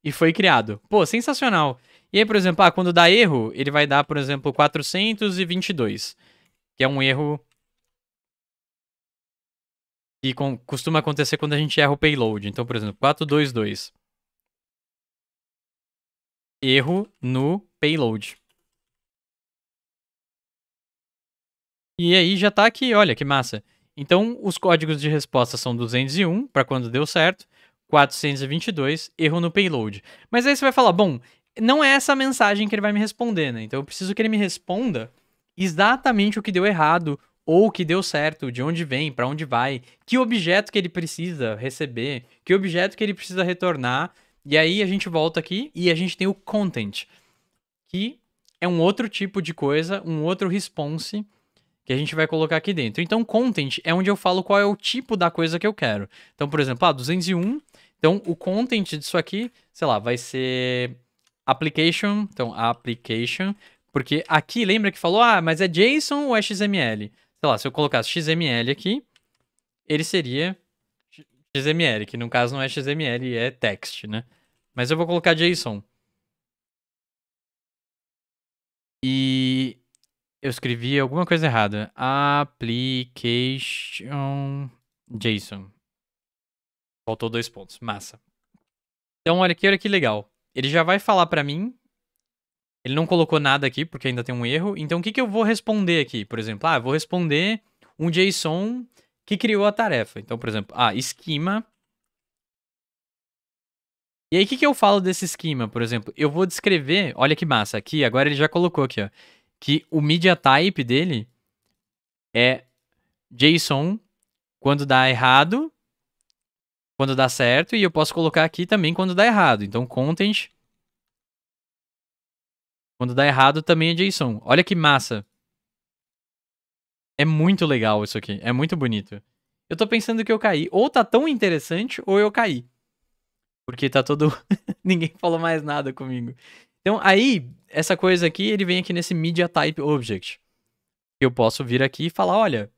e foi criado. Pô, sensacional. E aí, por exemplo, ah, quando dá erro, ele vai dar, por exemplo, 422, que é um erro que costuma acontecer quando a gente erra o payload. Então, por exemplo, 422. Erro no payload. E aí já tá aqui, olha que massa. Então, os códigos de resposta são 201 para quando deu certo 422, erro no payload. Mas aí você vai falar, bom, não é essa a mensagem que ele vai me responder, né? Então eu preciso que ele me responda exatamente o que deu errado ou o que deu certo, de onde vem, para onde vai, que objeto que ele precisa receber, que objeto que ele precisa retornar. E aí a gente volta aqui e a gente tem o content, que é um outro tipo de coisa, um outro response que a gente vai colocar aqui dentro. Então, content é onde eu falo qual é o tipo da coisa que eu quero. Então, por exemplo, ah, 201 então, o content disso aqui, sei lá, vai ser application, então application, porque aqui lembra que falou, ah, mas é JSON ou é XML? Sei lá, se eu colocasse XML aqui, ele seria XML, que no caso não é XML, é text, né? Mas eu vou colocar JSON. E eu escrevi alguma coisa errada. Application JSON. Faltou dois pontos. Massa. Então, olha aqui, olha que legal. Ele já vai falar para mim. Ele não colocou nada aqui, porque ainda tem um erro. Então, o que, que eu vou responder aqui? Por exemplo, ah, vou responder um JSON que criou a tarefa. Então, por exemplo, ah, esquema. E aí, o que, que eu falo desse esquema? Por exemplo, eu vou descrever. Olha que massa. Aqui, agora ele já colocou aqui, ó. Que o media type dele é JSON quando dá errado quando dá certo e eu posso colocar aqui também quando dá errado. Então, content quando dá errado também é JSON. Olha que massa. É muito legal isso aqui, é muito bonito. Eu tô pensando que eu caí, ou tá tão interessante ou eu caí. Porque tá todo <laughs> ninguém falou mais nada comigo. Então, aí essa coisa aqui, ele vem aqui nesse media type object. Eu posso vir aqui e falar, olha,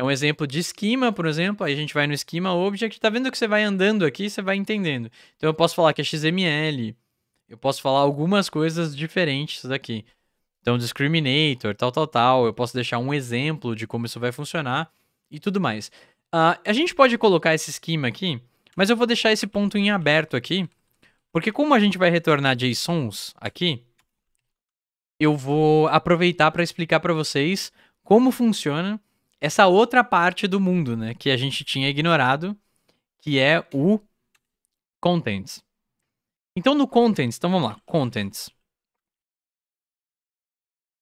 é um exemplo de esquema, por exemplo, aí a gente vai no esquema object, tá vendo que você vai andando aqui, você vai entendendo. Então eu posso falar que é XML, eu posso falar algumas coisas diferentes daqui. Então discriminator, tal, tal, tal, eu posso deixar um exemplo de como isso vai funcionar e tudo mais. Uh, a gente pode colocar esse esquema aqui, mas eu vou deixar esse ponto em aberto aqui, porque como a gente vai retornar JSONs aqui, eu vou aproveitar para explicar para vocês como funciona essa outra parte do mundo, né, que a gente tinha ignorado, que é o contents. Então no contents, então vamos lá, contents.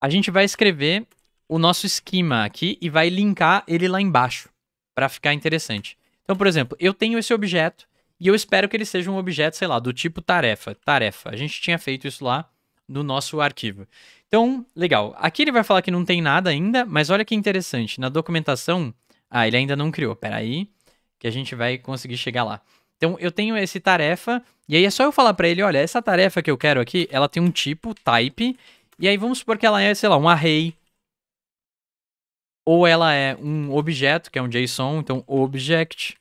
A gente vai escrever o nosso esquema aqui e vai linkar ele lá embaixo para ficar interessante. Então, por exemplo, eu tenho esse objeto e eu espero que ele seja um objeto, sei lá, do tipo tarefa, tarefa. A gente tinha feito isso lá no nosso arquivo. Então, legal. Aqui ele vai falar que não tem nada ainda, mas olha que interessante. Na documentação, ah, ele ainda não criou. Peraí, que a gente vai conseguir chegar lá. Então, eu tenho esse tarefa, e aí é só eu falar para ele, olha, essa tarefa que eu quero aqui, ela tem um tipo, type, e aí vamos supor que ela é, sei lá, um array, ou ela é um objeto, que é um JSON, então object.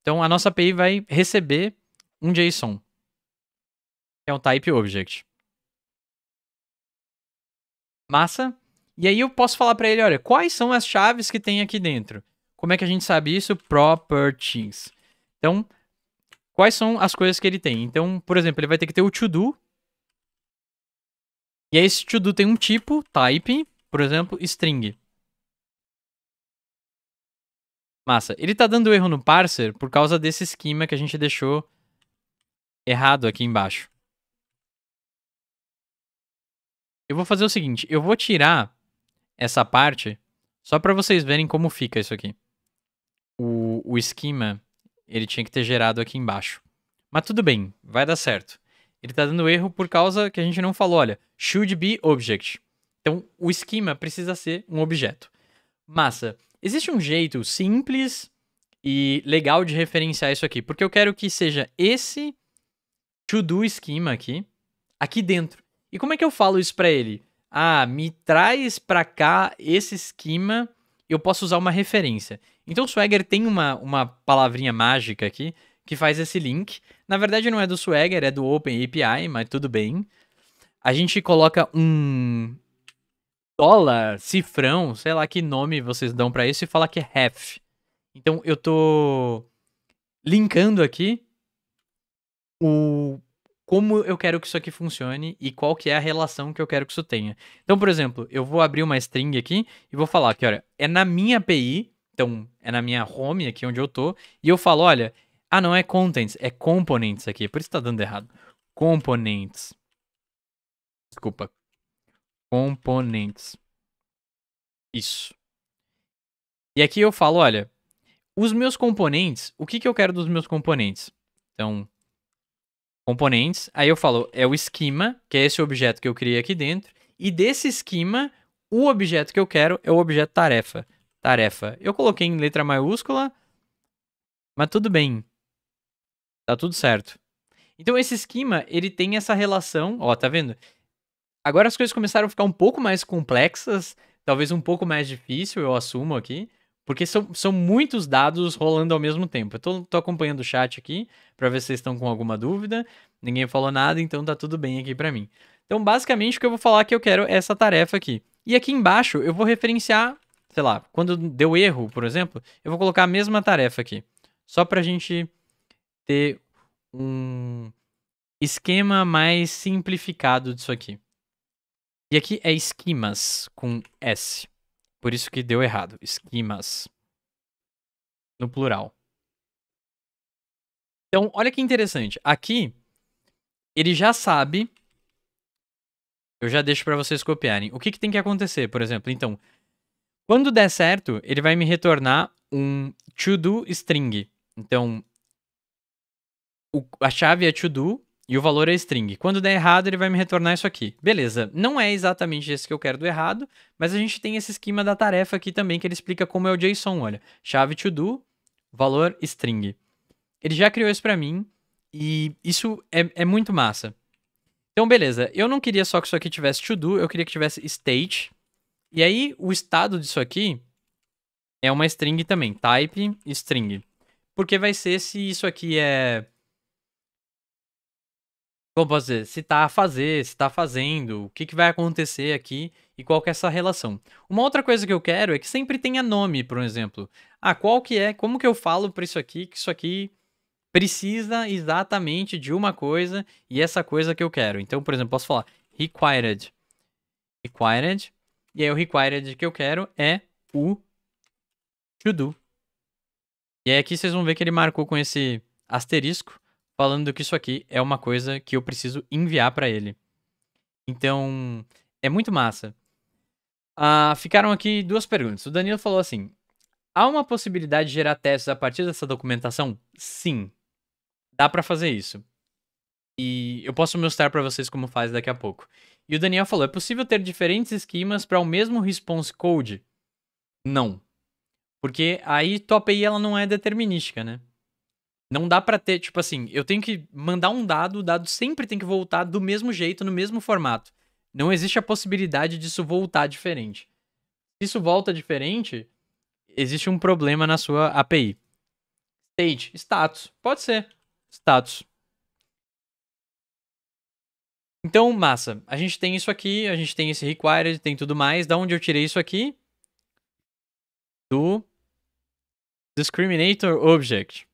Então, a nossa API vai receber um JSON, que é um type object. Massa. E aí eu posso falar para ele, olha, quais são as chaves que tem aqui dentro? Como é que a gente sabe isso? Properties. Então, quais são as coisas que ele tem? Então, por exemplo, ele vai ter que ter o to do. E aí esse to do tem um tipo, type, por exemplo, string. Massa. Ele tá dando erro no parser por causa desse esquema que a gente deixou errado aqui embaixo. Eu vou fazer o seguinte, eu vou tirar essa parte só para vocês verem como fica isso aqui. O, o esquema, ele tinha que ter gerado aqui embaixo. Mas tudo bem, vai dar certo. Ele tá dando erro por causa que a gente não falou, olha, should be object. Então, o esquema precisa ser um objeto. Massa, existe um jeito simples e legal de referenciar isso aqui, porque eu quero que seja esse to-do esquema aqui, aqui dentro. E como é que eu falo isso para ele? Ah, me traz para cá esse esquema, eu posso usar uma referência. Então o Swagger tem uma, uma palavrinha mágica aqui que faz esse link. Na verdade não é do Swagger, é do Open API, mas tudo bem. A gente coloca um dólar, cifrão, sei lá que nome vocês dão para isso e fala que é half. Então eu tô linkando aqui o como eu quero que isso aqui funcione e qual que é a relação que eu quero que isso tenha. Então, por exemplo, eu vou abrir uma string aqui e vou falar que, olha, é na minha API, então é na minha home aqui onde eu tô, e eu falo, olha, ah, não é contents, é components aqui, por isso tá dando errado. Components. Desculpa. Componentes. Isso. E aqui eu falo, olha, os meus componentes, o que, que eu quero dos meus componentes? Então, componentes. Aí eu falo, é o esquema, que é esse objeto que eu criei aqui dentro. E desse esquema, o objeto que eu quero é o objeto tarefa. Tarefa. Eu coloquei em letra maiúscula, mas tudo bem. Tá tudo certo. Então esse esquema, ele tem essa relação, ó, tá vendo? Agora as coisas começaram a ficar um pouco mais complexas, talvez um pouco mais difícil, eu assumo aqui. Porque são, são muitos dados rolando ao mesmo tempo. Eu tô, tô acompanhando o chat aqui para ver se vocês estão com alguma dúvida. Ninguém falou nada, então tá tudo bem aqui para mim. Então, basicamente, o que eu vou falar é que eu quero essa tarefa aqui. E aqui embaixo eu vou referenciar, sei lá, quando deu erro, por exemplo, eu vou colocar a mesma tarefa aqui. Só pra gente ter um esquema mais simplificado disso aqui. E aqui é esquemas com S. Por isso que deu errado. Esquimas. No plural. Então, olha que interessante. Aqui, ele já sabe. Eu já deixo para vocês copiarem. O que, que tem que acontecer, por exemplo? Então, quando der certo, ele vai me retornar um to-do string. Então, o, a chave é to-do e o valor é string. Quando der errado, ele vai me retornar isso aqui. Beleza, não é exatamente esse que eu quero do errado, mas a gente tem esse esquema da tarefa aqui também, que ele explica como é o JSON, olha. Chave to do, valor string. Ele já criou isso para mim, e isso é, é muito massa. Então, beleza, eu não queria só que isso aqui tivesse to do, eu queria que tivesse state. E aí, o estado disso aqui é uma string também, type string. Porque vai ser se isso aqui é como posso dizer, se está a fazer, se está fazendo, o que, que vai acontecer aqui e qual que é essa relação. Uma outra coisa que eu quero é que sempre tenha nome, por exemplo. Ah, qual que é, como que eu falo para isso aqui, que isso aqui precisa exatamente de uma coisa e essa coisa que eu quero. Então, por exemplo, posso falar required, required, e aí o required que eu quero é o to do. E aí aqui vocês vão ver que ele marcou com esse asterisco, falando que isso aqui é uma coisa que eu preciso enviar para ele. Então, é muito massa. Ah, ficaram aqui duas perguntas. O Danilo falou assim: há uma possibilidade de gerar testes a partir dessa documentação? Sim, dá para fazer isso. E eu posso mostrar para vocês como faz daqui a pouco. E o Daniel falou: é possível ter diferentes esquemas para o mesmo response code? Não. Porque aí tua API ela não é determinística, né? Não dá para ter, tipo assim, eu tenho que mandar um dado, o dado sempre tem que voltar do mesmo jeito, no mesmo formato. Não existe a possibilidade disso voltar diferente. Se isso volta diferente, existe um problema na sua API. State, status, pode ser. Status. Então, massa, a gente tem isso aqui, a gente tem esse required, tem tudo mais. Da onde eu tirei isso aqui? Do discriminator object.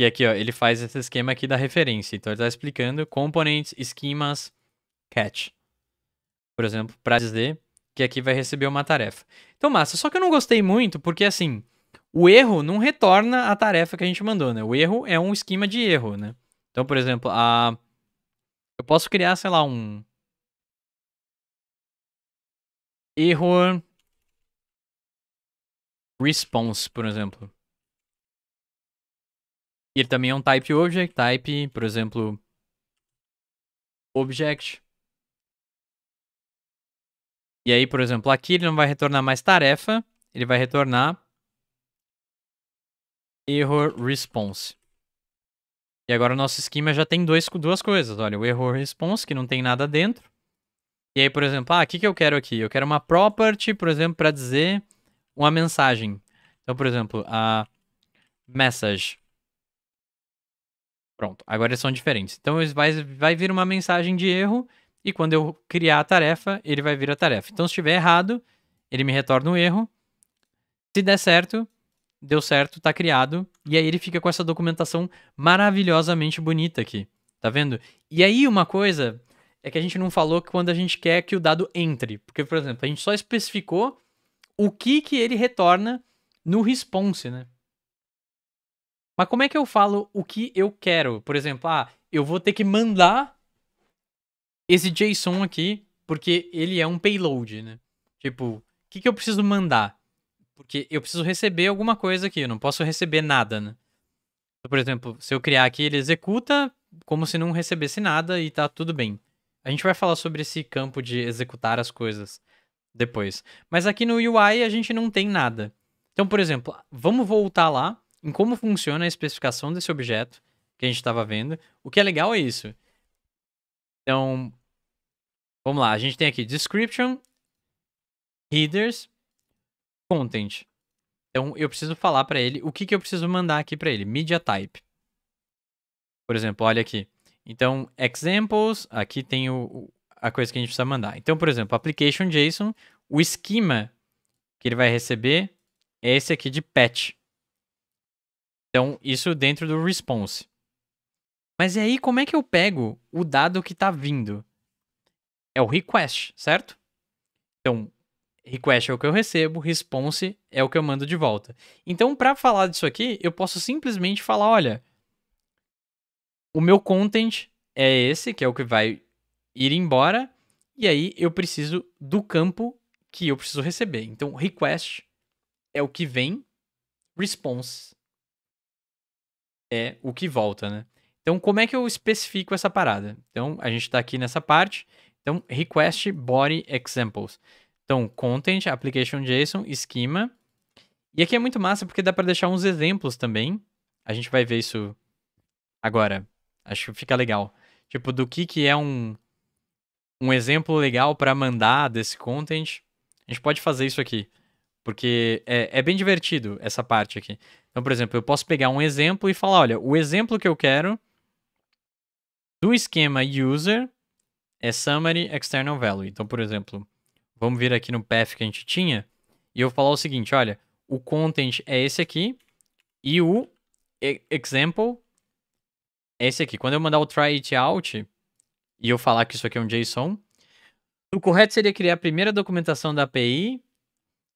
E aqui, ó, ele faz esse esquema aqui da referência. Então, ele está explicando componentes, esquemas, catch. Por exemplo, para dizer que aqui vai receber uma tarefa. Então, massa. Só que eu não gostei muito, porque assim, o erro não retorna a tarefa que a gente mandou, né? O erro é um esquema de erro, né? Então, por exemplo, a... eu posso criar, sei lá, um... Error response, por exemplo. E ele também é um type object, type, por exemplo, object. E aí, por exemplo, aqui ele não vai retornar mais tarefa, ele vai retornar error response. E agora o nosso esquema já tem dois, duas coisas. Olha, o error response, que não tem nada dentro. E aí, por exemplo, ah, o que, que eu quero aqui? Eu quero uma property, por exemplo, para dizer uma mensagem. Então, por exemplo, a message. Pronto, agora são diferentes. Então vai, vai vir uma mensagem de erro e quando eu criar a tarefa, ele vai vir a tarefa. Então se estiver errado, ele me retorna o um erro. Se der certo, deu certo, tá criado. E aí ele fica com essa documentação maravilhosamente bonita aqui. Tá vendo? E aí uma coisa é que a gente não falou que quando a gente quer que o dado entre. Porque, por exemplo, a gente só especificou o que, que ele retorna no response, né? Mas como é que eu falo o que eu quero? Por exemplo, ah, eu vou ter que mandar esse JSON aqui, porque ele é um payload, né? Tipo, o que, que eu preciso mandar? Porque eu preciso receber alguma coisa aqui, eu não posso receber nada, né? Então, por exemplo, se eu criar aqui, ele executa como se não recebesse nada e tá tudo bem. A gente vai falar sobre esse campo de executar as coisas depois. Mas aqui no UI a gente não tem nada. Então, por exemplo, vamos voltar lá em como funciona a especificação desse objeto que a gente estava vendo. O que é legal é isso. Então, vamos lá. A gente tem aqui description, headers, content. Então, eu preciso falar para ele o que, que eu preciso mandar aqui para ele. Media type. Por exemplo, olha aqui. Então, examples, aqui tem o, a coisa que a gente precisa mandar. Então, por exemplo, application JSON, o esquema que ele vai receber é esse aqui de patch. Então, isso dentro do response. Mas e aí, como é que eu pego o dado que está vindo? É o request, certo? Então, request é o que eu recebo, response é o que eu mando de volta. Então, para falar disso aqui, eu posso simplesmente falar, olha, o meu content é esse, que é o que vai ir embora, e aí eu preciso do campo que eu preciso receber. Então, request é o que vem, response é o que volta, né? Então, como é que eu especifico essa parada? Então, a gente está aqui nessa parte. Então, request body examples. Então, content, application JSON, esquema. E aqui é muito massa porque dá para deixar uns exemplos também. A gente vai ver isso agora. Acho que fica legal. Tipo, do que, que é um, um exemplo legal para mandar desse content. A gente pode fazer isso aqui. Porque é, é bem divertido essa parte aqui. Então, por exemplo, eu posso pegar um exemplo e falar, olha, o exemplo que eu quero do esquema user é summary external value. Então, por exemplo, vamos vir aqui no path que a gente tinha e eu falar o seguinte, olha, o content é esse aqui e o example é esse aqui. Quando eu mandar o try it out e eu falar que isso aqui é um JSON, o correto seria criar a primeira documentação da API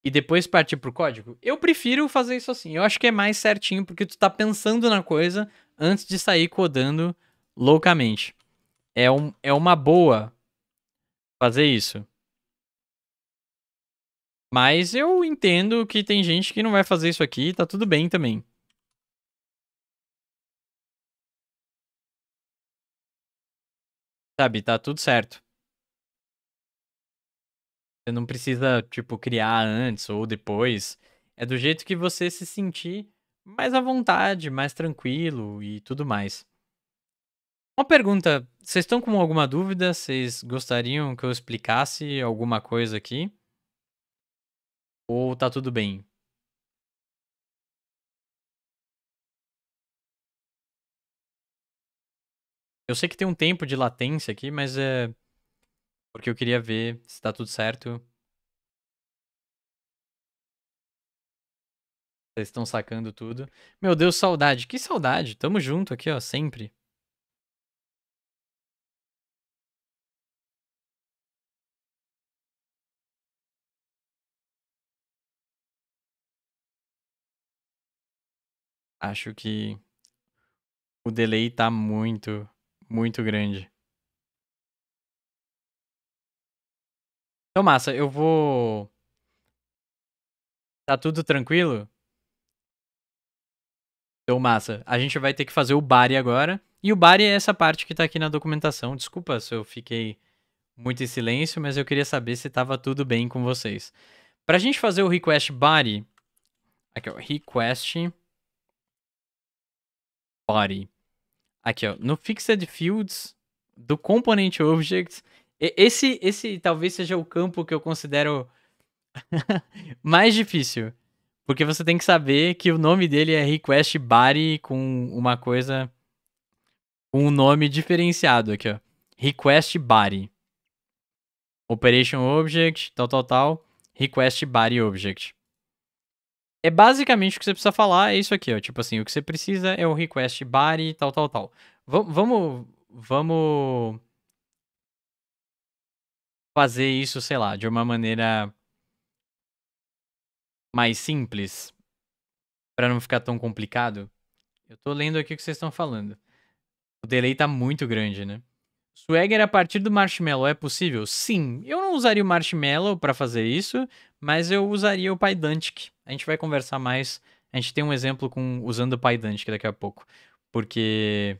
e depois partir pro código? Eu prefiro fazer isso assim. Eu acho que é mais certinho porque tu tá pensando na coisa antes de sair codando loucamente. É, um, é uma boa fazer isso. Mas eu entendo que tem gente que não vai fazer isso aqui, tá tudo bem também. Sabe, tá tudo certo. Você não precisa, tipo, criar antes ou depois. É do jeito que você se sentir mais à vontade, mais tranquilo e tudo mais. Uma pergunta: vocês estão com alguma dúvida? Vocês gostariam que eu explicasse alguma coisa aqui? Ou tá tudo bem? Eu sei que tem um tempo de latência aqui, mas é porque eu queria ver se tá tudo certo. Vocês estão sacando tudo. Meu Deus, saudade. Que saudade. Tamo junto aqui, ó, sempre. Acho que o delay tá muito, muito grande. Então, massa, eu vou. Tá tudo tranquilo? Então, massa, a gente vai ter que fazer o bari agora. E o bari é essa parte que tá aqui na documentação. Desculpa se eu fiquei muito em silêncio, mas eu queria saber se tava tudo bem com vocês. Pra gente fazer o request body, aqui ó, request body. Aqui ó, no fixed fields do component object, esse, esse talvez seja o campo que eu considero <laughs> mais difícil. Porque você tem que saber que o nome dele é Request Body com uma coisa. Com um nome diferenciado aqui, ó. Request Body. Operation Object, tal, tal, tal. Request Body Object. É basicamente o que você precisa falar, é isso aqui, ó. Tipo assim, o que você precisa é o request body, tal, tal, tal. V vamos. Vamos fazer isso, sei lá, de uma maneira mais simples, para não ficar tão complicado. Eu tô lendo aqui o que vocês estão falando. O delay tá muito grande, né? Swagger a partir do marshmallow é possível? Sim. Eu não usaria o marshmallow para fazer isso, mas eu usaria o Pydantic. A gente vai conversar mais. A gente tem um exemplo com usando o Pydantic daqui a pouco, porque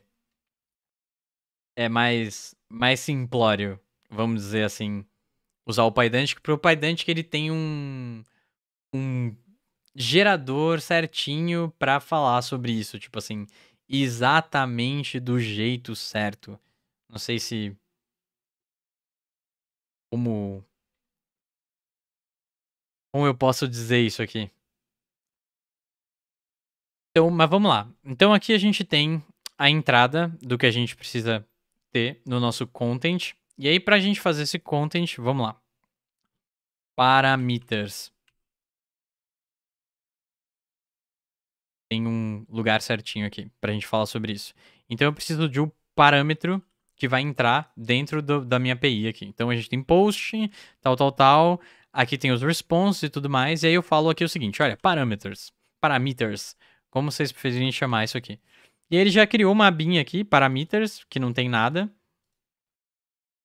é mais mais simplório vamos dizer assim, usar o Pydantic, porque o Pydantic ele tem um, um gerador certinho para falar sobre isso, tipo assim, exatamente do jeito certo. Não sei se como como eu posso dizer isso aqui. Então, mas vamos lá. Então aqui a gente tem a entrada do que a gente precisa ter no nosso content. E aí, para a gente fazer esse content, vamos lá. Parameters. Tem um lugar certinho aqui para a gente falar sobre isso. Então, eu preciso de um parâmetro que vai entrar dentro do, da minha API aqui. Então, a gente tem post, tal, tal, tal. Aqui tem os responses e tudo mais. E aí, eu falo aqui o seguinte, olha, parameters. Parameters. Como vocês preferirem chamar isso aqui. E ele já criou uma abinha aqui, parameters, que não tem nada.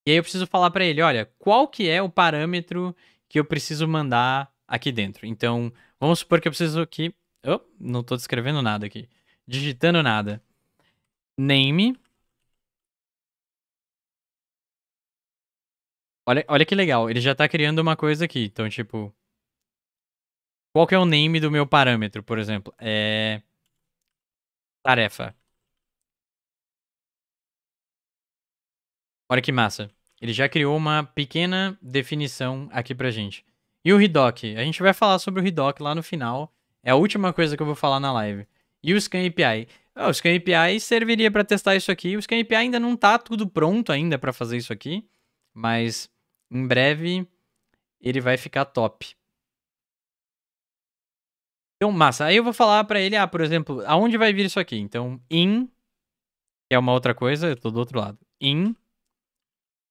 E aí eu preciso falar para ele, olha, qual que é o parâmetro que eu preciso mandar aqui dentro? Então, vamos supor que eu preciso aqui... Oh, não estou descrevendo nada aqui. Digitando nada. Name. Olha, olha que legal, ele já está criando uma coisa aqui. Então, tipo... Qual que é o name do meu parâmetro, por exemplo? É... Tarefa. Olha que massa ele já criou uma pequena definição aqui pra gente. E o Redoc, A gente vai falar sobre o Redoc lá no final. É a última coisa que eu vou falar na live. E o Scan API? Ah, o Scan API serviria para testar isso aqui. O Scan API ainda não tá tudo pronto ainda para fazer isso aqui, mas em breve ele vai ficar top. Então, massa. Aí eu vou falar para ele, ah, por exemplo, aonde vai vir isso aqui? Então, in, que é uma outra coisa, eu tô do outro lado. In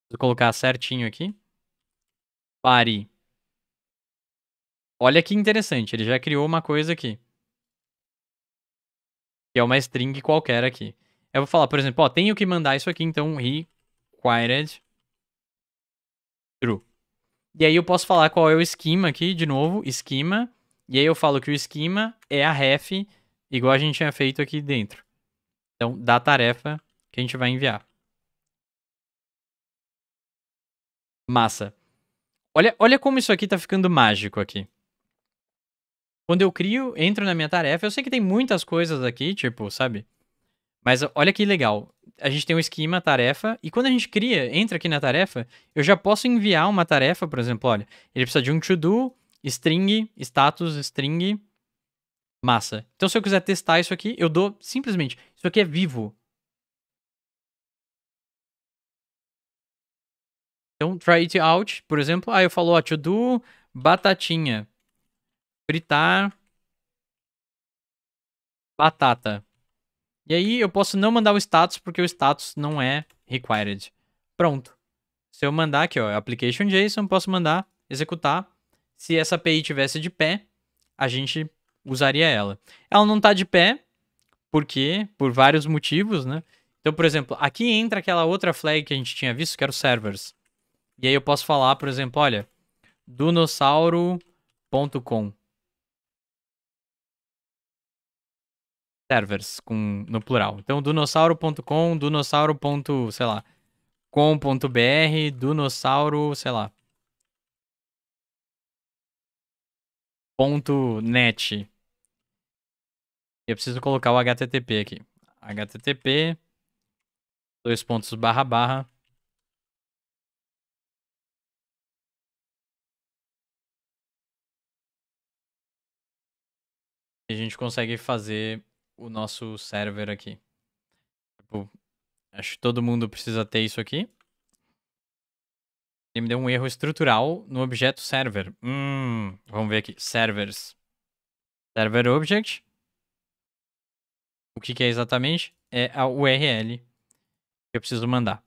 Vou colocar certinho aqui. Pare. Olha que interessante, ele já criou uma coisa aqui. Que é uma string qualquer aqui. Eu vou falar, por exemplo, ó, tenho que mandar isso aqui, então required true. E aí eu posso falar qual é o esquema aqui, de novo, esquema. E aí eu falo que o esquema é a ref, igual a gente tinha feito aqui dentro. Então, da tarefa que a gente vai enviar. Massa. Olha, olha como isso aqui tá ficando mágico aqui. Quando eu crio, entro na minha tarefa. Eu sei que tem muitas coisas aqui, tipo, sabe? Mas olha que legal. A gente tem um esquema, tarefa, e quando a gente cria, entra aqui na tarefa, eu já posso enviar uma tarefa, por exemplo, olha, ele precisa de um to-do, string, status, string, massa. Então, se eu quiser testar isso aqui, eu dou simplesmente, isso aqui é vivo. Então, try it out, por exemplo. Aí ah, eu falo, ó, to do batatinha. Fritar batata. E aí eu posso não mandar o status, porque o status não é required. Pronto. Se eu mandar aqui, ó, application JSON, posso mandar executar. Se essa API tivesse de pé, a gente usaria ela. Ela não está de pé, porque por vários motivos, né? Então, por exemplo, aqui entra aquela outra flag que a gente tinha visto, que era o servers. E aí eu posso falar, por exemplo, olha, dunossauro.com. Servers com, no plural. Então, dunossauro.com, dunossauro. sei lá, com.br, dunossauro, sei lá. Ponto .net. Eu preciso colocar o HTTP aqui. HTTP, dois pontos barra barra, E a gente consegue fazer o nosso server aqui. Tipo, acho que todo mundo precisa ter isso aqui. Ele me deu um erro estrutural no objeto server. Hum, vamos ver aqui. Servers. Server object. O que, que é exatamente? É a URL que eu preciso mandar.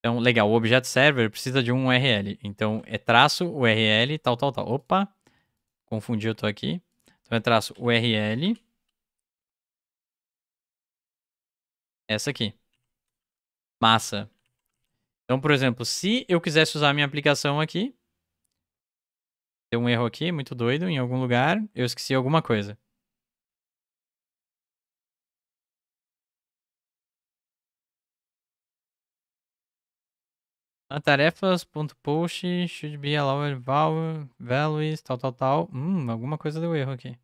Então, legal. O objeto server precisa de um URL. Então, é traço, URL, tal, tal, tal. Opa, confundi, eu tô aqui. Então eu traço URL. Essa aqui. Massa. Então, por exemplo, se eu quisesse usar minha aplicação aqui, deu um erro aqui, muito doido, em algum lugar, eu esqueci alguma coisa. A tarefas.post should be allowed value, values, tal, tal, tal. Hum, alguma coisa deu erro aqui.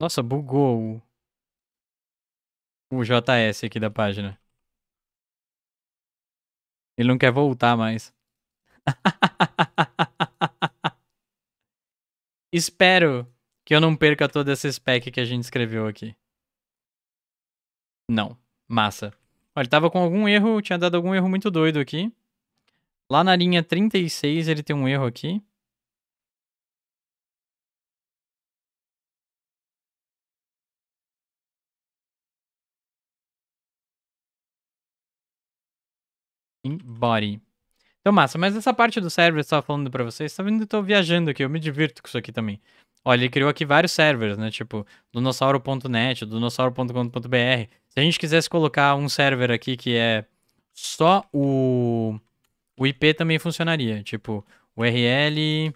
Nossa, bugou o JS aqui da página. Ele não quer voltar mais. <laughs> Espero que eu não perca toda essa spec que a gente escreveu aqui. Não. Massa. Olha, ele tava com algum erro, tinha dado algum erro muito doido aqui. Lá na linha 36 ele tem um erro aqui. In body. Então, massa, mas essa parte do server que eu tava falando para vocês, tá vendo que eu tô viajando aqui, eu me divirto com isso aqui também. Olha, ele criou aqui vários servers, né? Tipo, dinossauro.net, dinossauro.com.br. Se a gente quisesse colocar um server aqui que é só o, o IP também funcionaria. Tipo, URL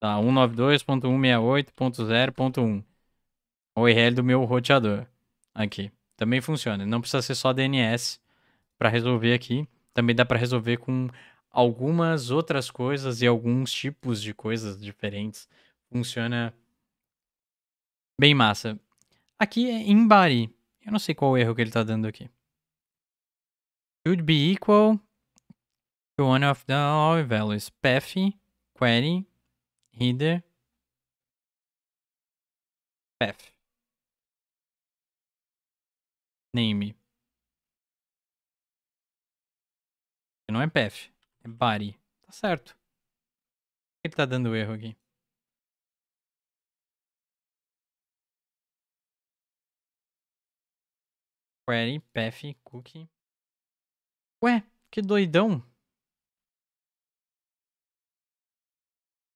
tá, 192.168.0.1. URL do meu roteador aqui. Também funciona. Não precisa ser só DNS para resolver aqui. Também dá para resolver com algumas outras coisas e alguns tipos de coisas diferentes. Funciona bem massa. Aqui é em body. Eu não sei qual o erro que ele está dando aqui. Should be equal to one of the all values. Path, query, header, path. Name. Não é path, é body. Tá certo. que Ele está dando erro aqui. Query, path, cookie. Ué, que doidão.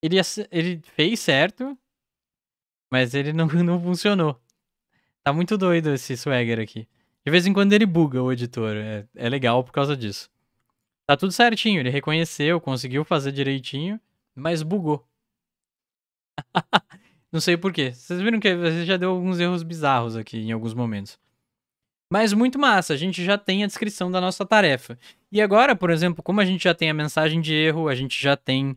Ele, ele fez certo, mas ele não, <laughs> não funcionou. Tá muito doido esse swagger aqui. De vez em quando ele buga o editor. É, é legal por causa disso. Tá tudo certinho, ele reconheceu, conseguiu fazer direitinho, mas bugou. <laughs> não sei porquê. Vocês viram que você já deu alguns erros bizarros aqui em alguns momentos. Mas muito massa, a gente já tem a descrição da nossa tarefa. E agora, por exemplo, como a gente já tem a mensagem de erro, a gente já tem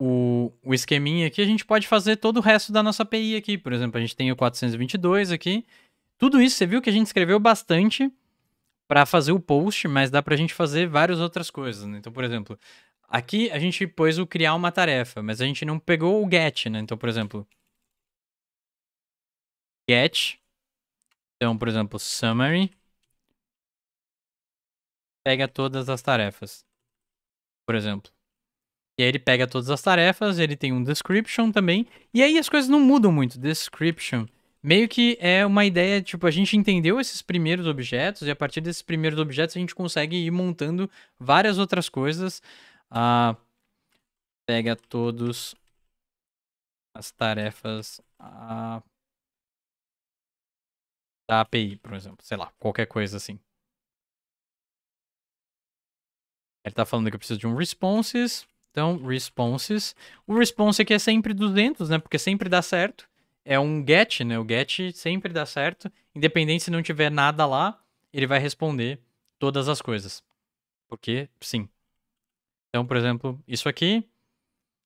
o, o esqueminha aqui, a gente pode fazer todo o resto da nossa API aqui. Por exemplo, a gente tem o 422 aqui. Tudo isso, você viu que a gente escreveu bastante para fazer o post, mas dá para a gente fazer várias outras coisas. Né? Então, por exemplo, aqui a gente pôs o criar uma tarefa, mas a gente não pegou o get, né? Então, por exemplo, get então, por exemplo, summary pega todas as tarefas, por exemplo. E aí ele pega todas as tarefas, ele tem um description também, e aí as coisas não mudam muito. Description meio que é uma ideia, tipo, a gente entendeu esses primeiros objetos, e a partir desses primeiros objetos a gente consegue ir montando várias outras coisas. Ah, pega todos as tarefas Ah da API, por exemplo. Sei lá, qualquer coisa assim. Ele está falando que eu preciso de um responses. Então, responses. O response aqui é sempre 200, né? Porque sempre dá certo. É um get, né? O get sempre dá certo. Independente se não tiver nada lá, ele vai responder todas as coisas. Porque sim. Então, por exemplo, isso aqui.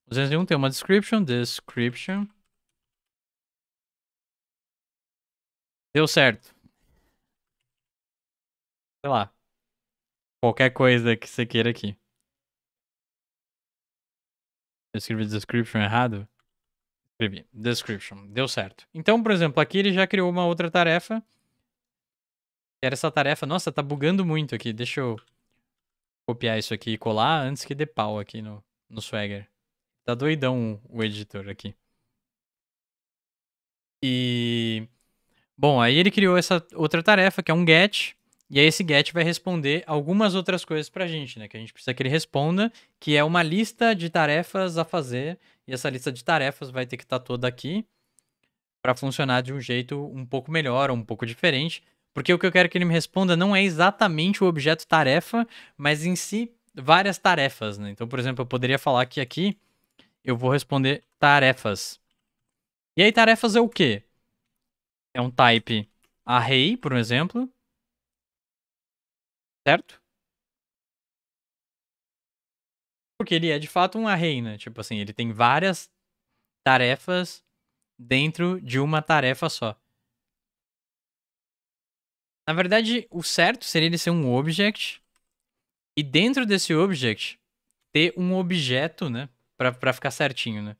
201 tem uma description. Description. Deu certo. Sei lá. Qualquer coisa que você queira aqui. Eu escrevi description errado? Escrevi. Description. Deu certo. Então, por exemplo, aqui ele já criou uma outra tarefa. Era essa tarefa. Nossa, tá bugando muito aqui. Deixa eu copiar isso aqui e colar antes que dê pau aqui no, no Swagger. Tá doidão o editor aqui. E Bom, aí ele criou essa outra tarefa, que é um get, e aí esse get vai responder algumas outras coisas pra gente, né? Que a gente precisa que ele responda, que é uma lista de tarefas a fazer, e essa lista de tarefas vai ter que estar tá toda aqui para funcionar de um jeito um pouco melhor, ou um pouco diferente, porque o que eu quero que ele me responda não é exatamente o objeto tarefa, mas em si várias tarefas, né? Então, por exemplo, eu poderia falar que aqui eu vou responder tarefas. E aí tarefas é o quê? é um type array, por um exemplo. Certo? Porque ele é de fato um array, né? Tipo assim, ele tem várias tarefas dentro de uma tarefa só. Na verdade, o certo seria ele ser um object e dentro desse object ter um objeto, né, para ficar certinho, né?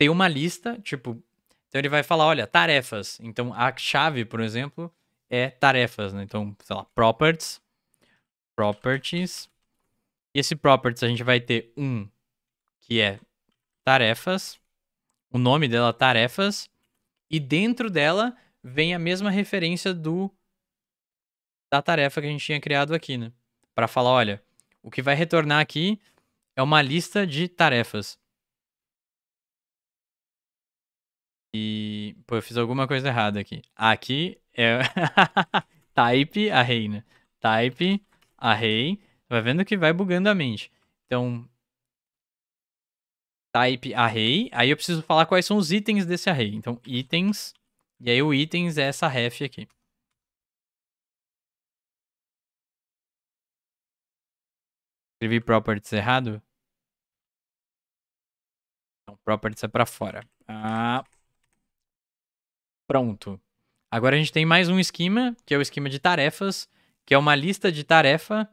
Ter uma lista, tipo, então ele vai falar, olha, tarefas. Então a chave, por exemplo, é tarefas, né? Então, sei lá, properties, properties. E esse properties a gente vai ter um que é tarefas. O nome dela é tarefas e dentro dela vem a mesma referência do da tarefa que a gente tinha criado aqui, né? Para falar, olha, o que vai retornar aqui é uma lista de tarefas. E, pô, eu fiz alguma coisa errada aqui. Aqui é <laughs> type a rei, né? Type a rei. Vai vendo que vai bugando a mente. Então, type array. Aí eu preciso falar quais são os itens desse array. Então, itens. E aí o itens é essa ref aqui. Escrevi properties errado? Então, properties é pra fora. Ah, Pronto. Agora a gente tem mais um esquema, que é o esquema de tarefas, que é uma lista de tarefa,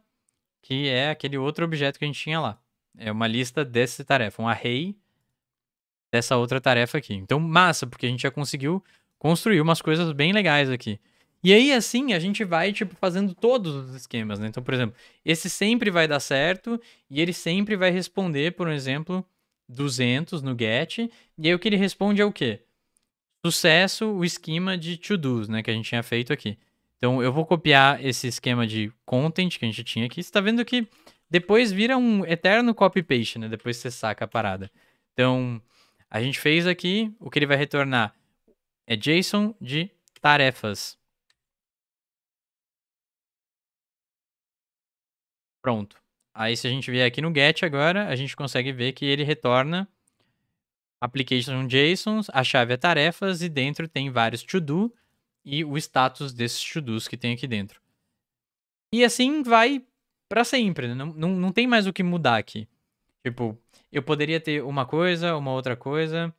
que é aquele outro objeto que a gente tinha lá. É uma lista dessa tarefa, um array dessa outra tarefa aqui. Então, massa, porque a gente já conseguiu construir umas coisas bem legais aqui. E aí, assim, a gente vai, tipo, fazendo todos os esquemas, né? Então, por exemplo, esse sempre vai dar certo e ele sempre vai responder, por exemplo, 200 no get. E aí o que ele responde é o quê? sucesso o esquema de to-dos, né, que a gente tinha feito aqui. Então, eu vou copiar esse esquema de content que a gente tinha aqui. Você está vendo que depois vira um eterno copy-paste, né? Depois você saca a parada. Então, a gente fez aqui, o que ele vai retornar é JSON de tarefas. Pronto. Aí, se a gente vier aqui no get agora, a gente consegue ver que ele retorna application JSONs, a chave é tarefas e dentro tem vários to-do e o status desses to-dos que tem aqui dentro. E assim vai para sempre, né? não, não, não tem mais o que mudar aqui. Tipo, eu poderia ter uma coisa, uma outra coisa,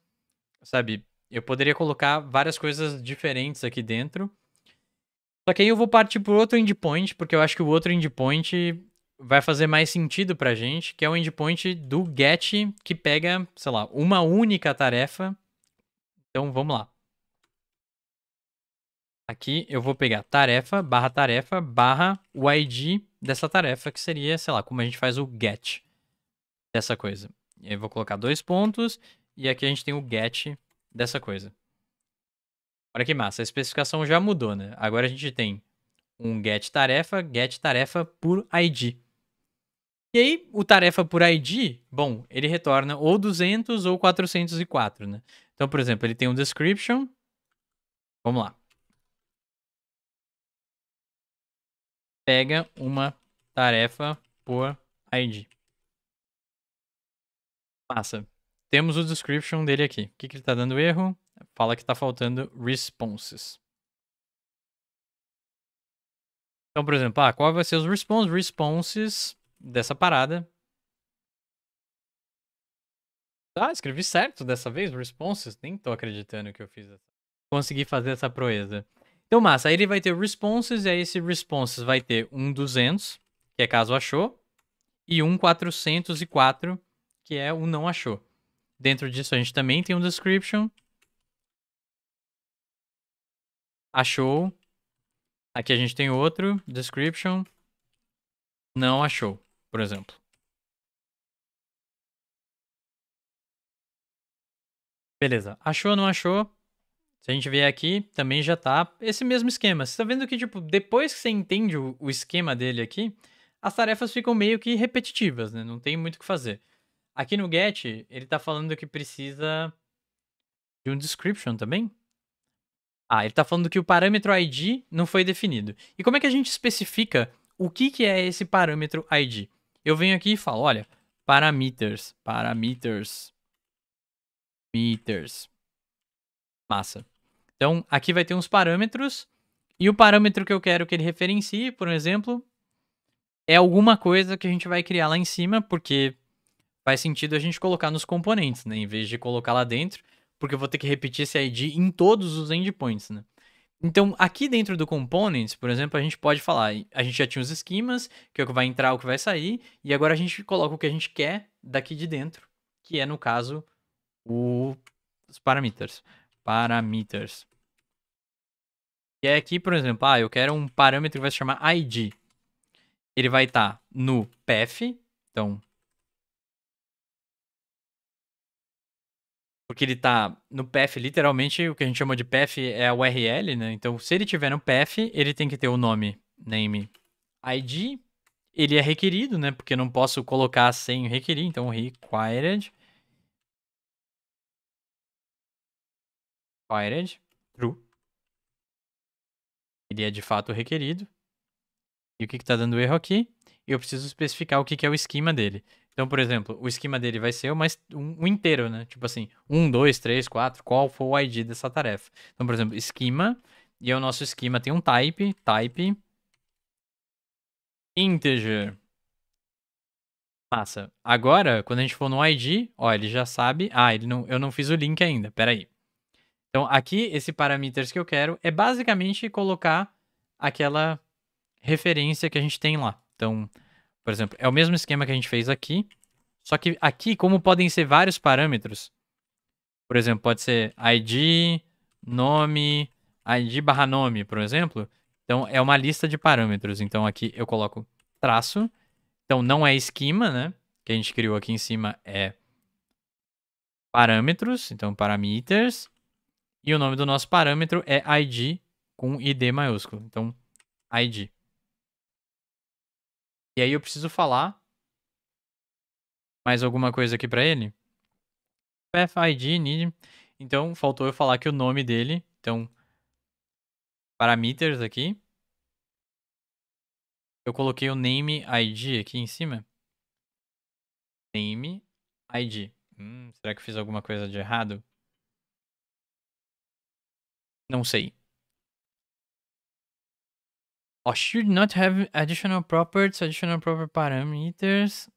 sabe? Eu poderia colocar várias coisas diferentes aqui dentro. Só que aí eu vou partir para outro endpoint, porque eu acho que o outro endpoint vai fazer mais sentido pra gente, que é o endpoint do get que pega, sei lá, uma única tarefa. Então vamos lá. Aqui eu vou pegar tarefa, barra tarefa, barra o ID dessa tarefa, que seria, sei lá, como a gente faz o get dessa coisa. E aí eu vou colocar dois pontos, e aqui a gente tem o get dessa coisa. Olha que massa, a especificação já mudou, né? Agora a gente tem um get tarefa, get tarefa por ID. E aí, o tarefa por ID, bom, ele retorna ou 200 ou 404, né? Então, por exemplo, ele tem um description. Vamos lá. Pega uma tarefa por ID. Massa. Temos o description dele aqui. O que, que ele está dando erro? Fala que está faltando responses. Então, por exemplo, ah, qual vai ser os responses? Responses dessa parada. Ah, escrevi certo dessa vez, responses. Nem tô acreditando que eu fiz. Consegui fazer essa proeza. Então, massa, aí ele vai ter responses, e aí esse responses vai ter um 200, que é caso achou, e um 404, que é o não achou. Dentro disso a gente também tem um description. Achou. Aqui a gente tem outro, description. Não achou por exemplo. Beleza, achou ou não achou? Se a gente vier aqui, também já tá esse mesmo esquema. Você tá vendo que, tipo, depois que você entende o, esquema dele aqui, as tarefas ficam meio que repetitivas, né? Não tem muito o que fazer. Aqui no get, ele tá falando que precisa de um description também. Ah, ele tá falando que o parâmetro ID não foi definido. E como é que a gente especifica o que, que é esse parâmetro ID? Eu venho aqui e falo, olha, parameters, parameters, meters. Massa. Então, aqui vai ter uns parâmetros e o parâmetro que eu quero que ele referencie, por exemplo, é alguma coisa que a gente vai criar lá em cima, porque faz sentido a gente colocar nos componentes, né? Em vez de colocar lá dentro, porque eu vou ter que repetir esse ID em todos os endpoints, né? Então, aqui dentro do components, por exemplo, a gente pode falar, a gente já tinha os esquemas, que é o que vai entrar, o que vai sair, e agora a gente coloca o que a gente quer daqui de dentro, que é, no caso, o... os parameters. Parameters. E é aqui, por exemplo, ah, eu quero um parâmetro que vai se chamar ID. Ele vai estar tá no path, então Porque ele tá no path, literalmente, o que a gente chama de path é a URL, né? Então, se ele tiver no path, ele tem que ter o nome, name, ID. Ele é requerido, né? Porque eu não posso colocar sem requerir, então required. Required, true. Ele é de fato requerido. E o que, que tá dando erro aqui? Eu preciso especificar o que, que é o esquema dele. Então, por exemplo, o esquema dele vai ser mais um, um inteiro, né? Tipo assim, um, dois, três, quatro, qual for o ID dessa tarefa. Então, por exemplo, esquema, e o nosso esquema tem um type, type, integer. Massa. Agora, quando a gente for no ID, ó, ele já sabe, ah, ele não, eu não fiz o link ainda, peraí. Então, aqui, esse parameters que eu quero é basicamente colocar aquela referência que a gente tem lá. Então, por exemplo, é o mesmo esquema que a gente fez aqui, só que aqui, como podem ser vários parâmetros, por exemplo, pode ser ID, nome, ID barra nome, por exemplo. Então, é uma lista de parâmetros. Então, aqui eu coloco traço. Então, não é esquema, né? Que a gente criou aqui em cima é parâmetros, então parameters. E o nome do nosso parâmetro é ID com ID maiúsculo. Então, ID. E aí eu preciso falar mais alguma coisa aqui para ele. ID, need. Então, faltou eu falar que o nome dele. Então, parameters aqui. Eu coloquei o name ID aqui em cima. Name ID. Hum, será que eu fiz alguma coisa de errado? Não sei or should not have additional properties, additional proper parameters.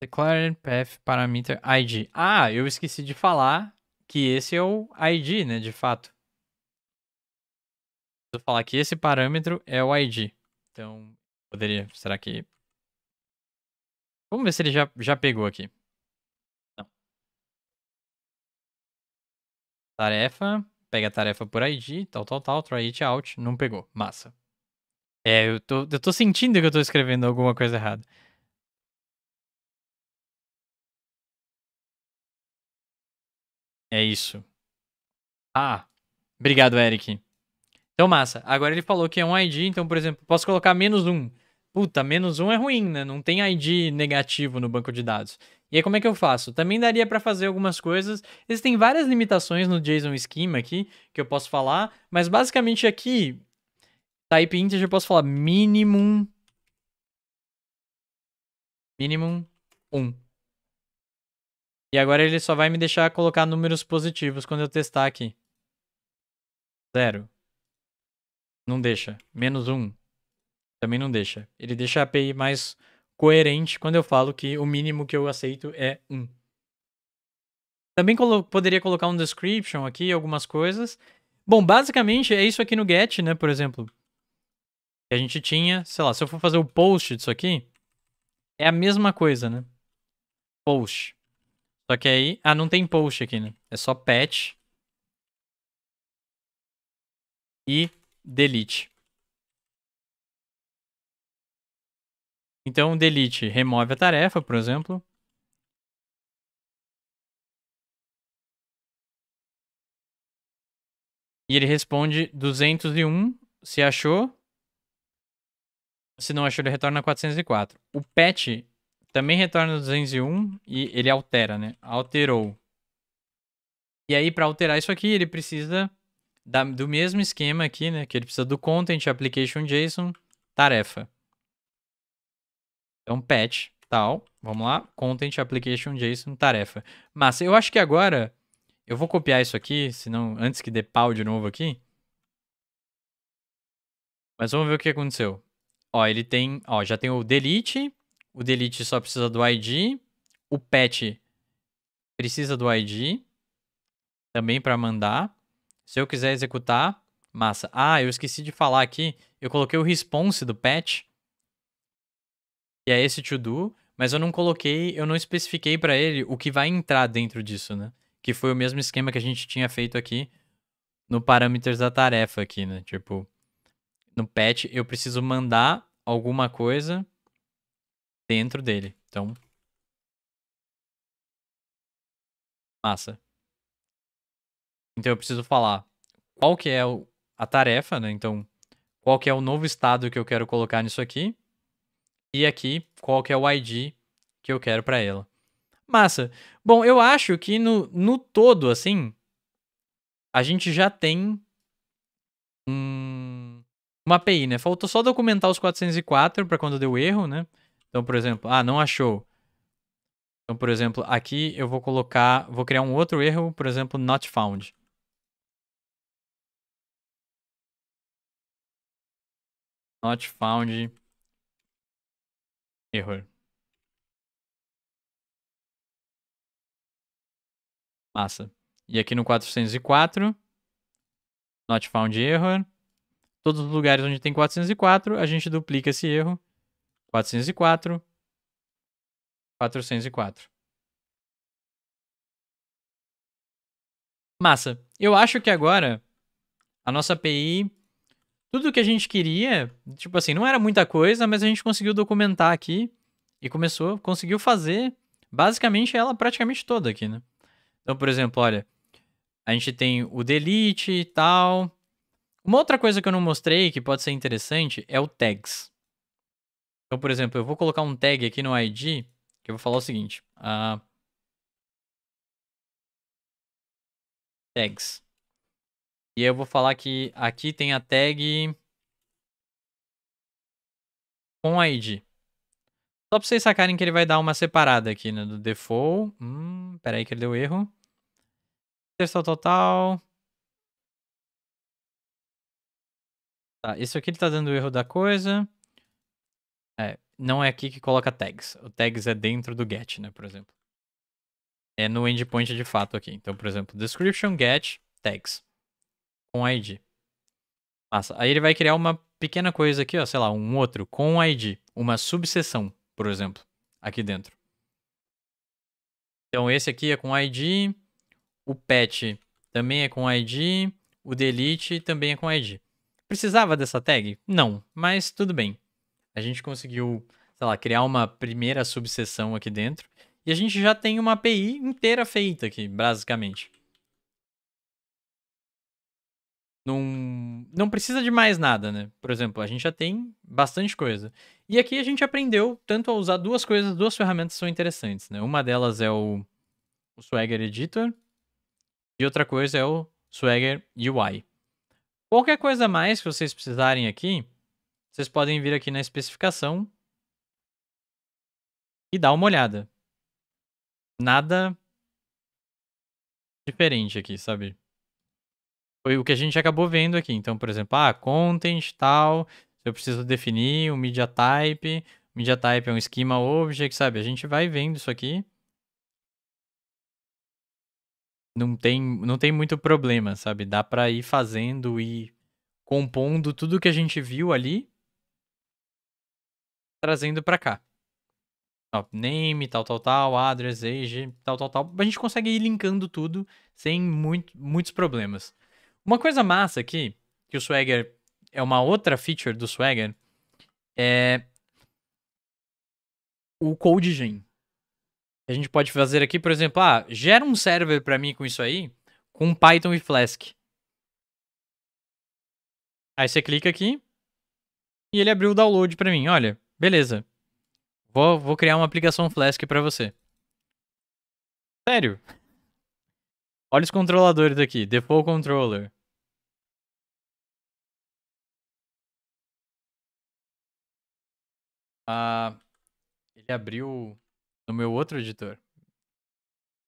Declared path parameter ID. Ah, eu esqueci de falar que esse é o ID, né, de fato. Vou falar que esse parâmetro é o ID. Então, poderia, será que... Vamos ver se ele já, já pegou aqui. Não. Tarefa pega a tarefa por ID, tal, tal, tal, try it out, não pegou, massa. É, eu tô, eu tô sentindo que eu tô escrevendo alguma coisa errada. É isso. Ah, obrigado, Eric. Então, massa. Agora ele falou que é um ID, então, por exemplo, posso colocar menos um. Puta, menos um é ruim, né? Não tem ID negativo no banco de dados. E aí como é que eu faço? Também daria para fazer algumas coisas. Existem várias limitações no JSON Schema aqui que eu posso falar, mas basicamente aqui type integer eu posso falar minimum minimum 1. E agora ele só vai me deixar colocar números positivos quando eu testar aqui. Zero. Não deixa. Menos um. Também não deixa. Ele deixa a API mais coerente quando eu falo que o mínimo que eu aceito é 1. Também colo poderia colocar um description aqui, algumas coisas. Bom, basicamente é isso aqui no get, né, por exemplo. Que a gente tinha, sei lá, se eu for fazer o post disso aqui, é a mesma coisa, né? Post. Só que aí, ah, não tem post aqui, né? É só patch e delete. Então, delete remove a tarefa, por exemplo. E ele responde 201 se achou. Se não achou, ele retorna 404. O patch também retorna 201 e ele altera, né? Alterou. E aí, para alterar isso aqui, ele precisa da, do mesmo esquema aqui, né? Que ele precisa do content, application JSON, tarefa. Então, patch, tal, vamos lá, content application JSON tarefa. Massa, eu acho que agora eu vou copiar isso aqui, senão antes que dê pau de novo aqui. Mas vamos ver o que aconteceu. Ó, ele tem, ó, já tem o delete, o delete só precisa do ID, o patch precisa do ID também para mandar. Se eu quiser executar, massa. Ah, eu esqueci de falar aqui, eu coloquei o response do patch que é esse to do, mas eu não coloquei, eu não especifiquei para ele o que vai entrar dentro disso, né? Que foi o mesmo esquema que a gente tinha feito aqui no parâmetros da tarefa aqui, né? Tipo, no patch eu preciso mandar alguma coisa dentro dele. Então, massa. Então eu preciso falar qual que é a tarefa, né? Então, qual que é o novo estado que eu quero colocar nisso aqui? e aqui qual que é o ID que eu quero para ela. Massa. Bom, eu acho que no, no todo, assim, a gente já tem um, uma API, né? Faltou só documentar os 404 para quando deu erro, né? Então, por exemplo, ah, não achou. Então, por exemplo, aqui eu vou colocar, vou criar um outro erro, por exemplo, not found. Not found Error. Massa. E aqui no 404, not found error. Todos os lugares onde tem 404, a gente duplica esse erro. 404, 404. Massa. Eu acho que agora a nossa API tudo que a gente queria, tipo assim, não era muita coisa, mas a gente conseguiu documentar aqui e começou, conseguiu fazer basicamente ela praticamente toda aqui, né? Então, por exemplo, olha, a gente tem o delete e tal. Uma outra coisa que eu não mostrei que pode ser interessante é o tags. Então, por exemplo, eu vou colocar um tag aqui no ID que eu vou falar o seguinte. Uh, tags. E eu vou falar que aqui tem a tag com ID. Só pra vocês sacarem que ele vai dar uma separada aqui, né? Do default. Hum, peraí que ele deu erro. Texto total. Tá, isso aqui ele tá dando erro da coisa. É, não é aqui que coloca tags. O tags é dentro do get, né, por exemplo. É no endpoint de fato aqui. Então, por exemplo, description, get, tags com ID. Massa. Aí ele vai criar uma pequena coisa aqui, ó, sei lá, um outro com ID, uma subseção, por exemplo, aqui dentro. Então esse aqui é com ID, o pet também é com ID, o delete também é com ID. Precisava dessa tag? Não, mas tudo bem. A gente conseguiu, sei lá, criar uma primeira subseção aqui dentro e a gente já tem uma API inteira feita aqui, basicamente. Não, não precisa de mais nada, né? Por exemplo, a gente já tem bastante coisa. E aqui a gente aprendeu tanto a usar duas coisas, duas ferramentas que são interessantes, né? Uma delas é o, o Swagger Editor e outra coisa é o Swagger UI. Qualquer coisa mais que vocês precisarem aqui, vocês podem vir aqui na especificação e dar uma olhada. Nada diferente aqui, sabe? foi o que a gente acabou vendo aqui. Então, por exemplo, ah, content, tal, eu preciso definir um media type, media type é um schema object, sabe? A gente vai vendo isso aqui. Não tem, não tem muito problema, sabe? Dá para ir fazendo e compondo tudo que a gente viu ali, trazendo para cá. Ó, name, tal, tal, tal, address, age, tal, tal, tal. A gente consegue ir linkando tudo sem muito, muitos problemas. Uma coisa massa aqui, que o Swagger é uma outra feature do Swagger, é o codegen A gente pode fazer aqui, por exemplo, ah, gera um server para mim com isso aí, com Python e Flask. Aí você clica aqui e ele abriu o download para mim. Olha, beleza. Vou, vou criar uma aplicação Flask para você. Sério? Olha os controladores aqui. Default controller. Ah, ele abriu no meu outro editor.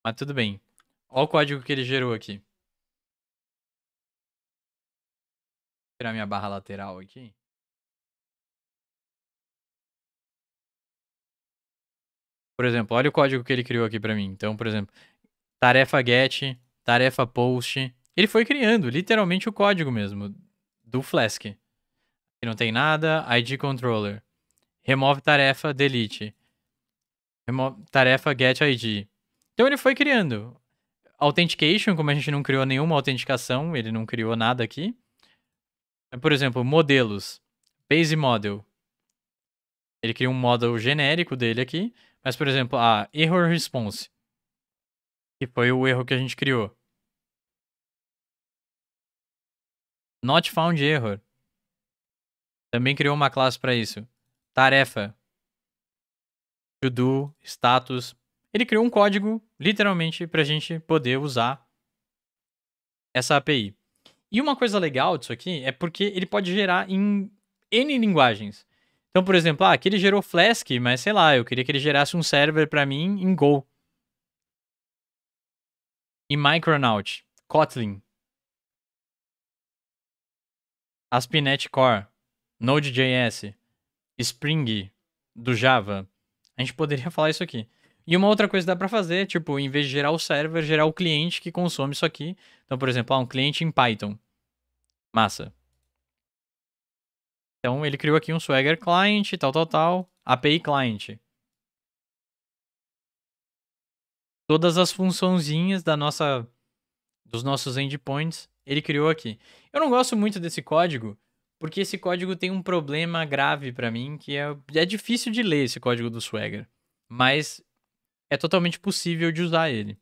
Mas tudo bem. Olha o código que ele gerou aqui. Vou tirar minha barra lateral aqui. Por exemplo, olha o código que ele criou aqui para mim. Então, por exemplo, tarefa get tarefa post. Ele foi criando literalmente o código mesmo do Flask. Aqui não tem nada, ID controller. Remove tarefa, delete. Remove tarefa, get ID. Então ele foi criando. Authentication, como a gente não criou nenhuma autenticação, ele não criou nada aqui. Por exemplo, modelos. Base model. Ele cria um model genérico dele aqui. Mas, por exemplo, a error response que foi o erro que a gente criou. Not found error. Também criou uma classe para isso. Tarefa. To do, status. Ele criou um código, literalmente, para a gente poder usar essa API. E uma coisa legal disso aqui é porque ele pode gerar em N linguagens. Então, por exemplo, ah, aqui ele gerou Flask, mas sei lá, eu queria que ele gerasse um server para mim em Go e Micronaut, Kotlin, ASP.NET Core, Node.js, Spring do Java. A gente poderia falar isso aqui. E uma outra coisa que dá para fazer, tipo, em vez de gerar o server, gerar o cliente que consome isso aqui. Então, por exemplo, há ah, um cliente em Python. Massa. Então, ele criou aqui um Swagger Client, tal, tal, tal. API Client. todas as funçãozinhas da nossa dos nossos endpoints, ele criou aqui. Eu não gosto muito desse código, porque esse código tem um problema grave para mim, que é, é difícil de ler esse código do Swagger, mas é totalmente possível de usar ele.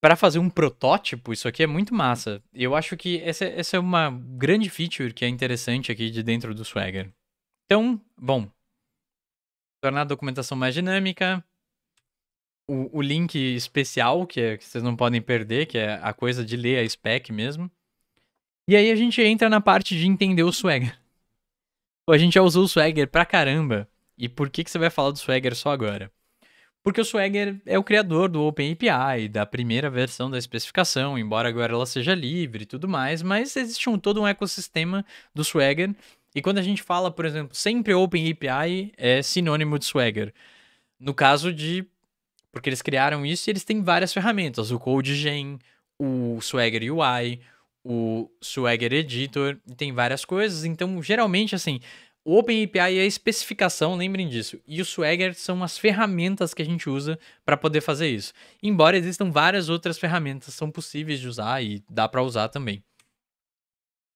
Para fazer um protótipo, isso aqui é muito massa. Eu acho que essa, essa é uma grande feature que é interessante aqui de dentro do Swagger. Então, bom, tornar a documentação mais dinâmica, o, o link especial, que, é, que vocês não podem perder, que é a coisa de ler a spec mesmo. E aí a gente entra na parte de entender o Swagger. Pô, a gente já usou o Swagger pra caramba. E por que, que você vai falar do Swagger só agora? Porque o Swagger é o criador do OpenAPI, da primeira versão da especificação, embora agora ela seja livre e tudo mais, mas existe um, todo um ecossistema do Swagger. E quando a gente fala, por exemplo, sempre OpenAPI é sinônimo de Swagger. No caso de porque eles criaram isso e eles têm várias ferramentas. O CodeGen, o Swagger UI, o Swagger Editor, tem várias coisas. Então, geralmente, assim, o OpenAPI é a especificação, lembrem disso. E o Swagger são as ferramentas que a gente usa para poder fazer isso. Embora existam várias outras ferramentas, são possíveis de usar e dá para usar também.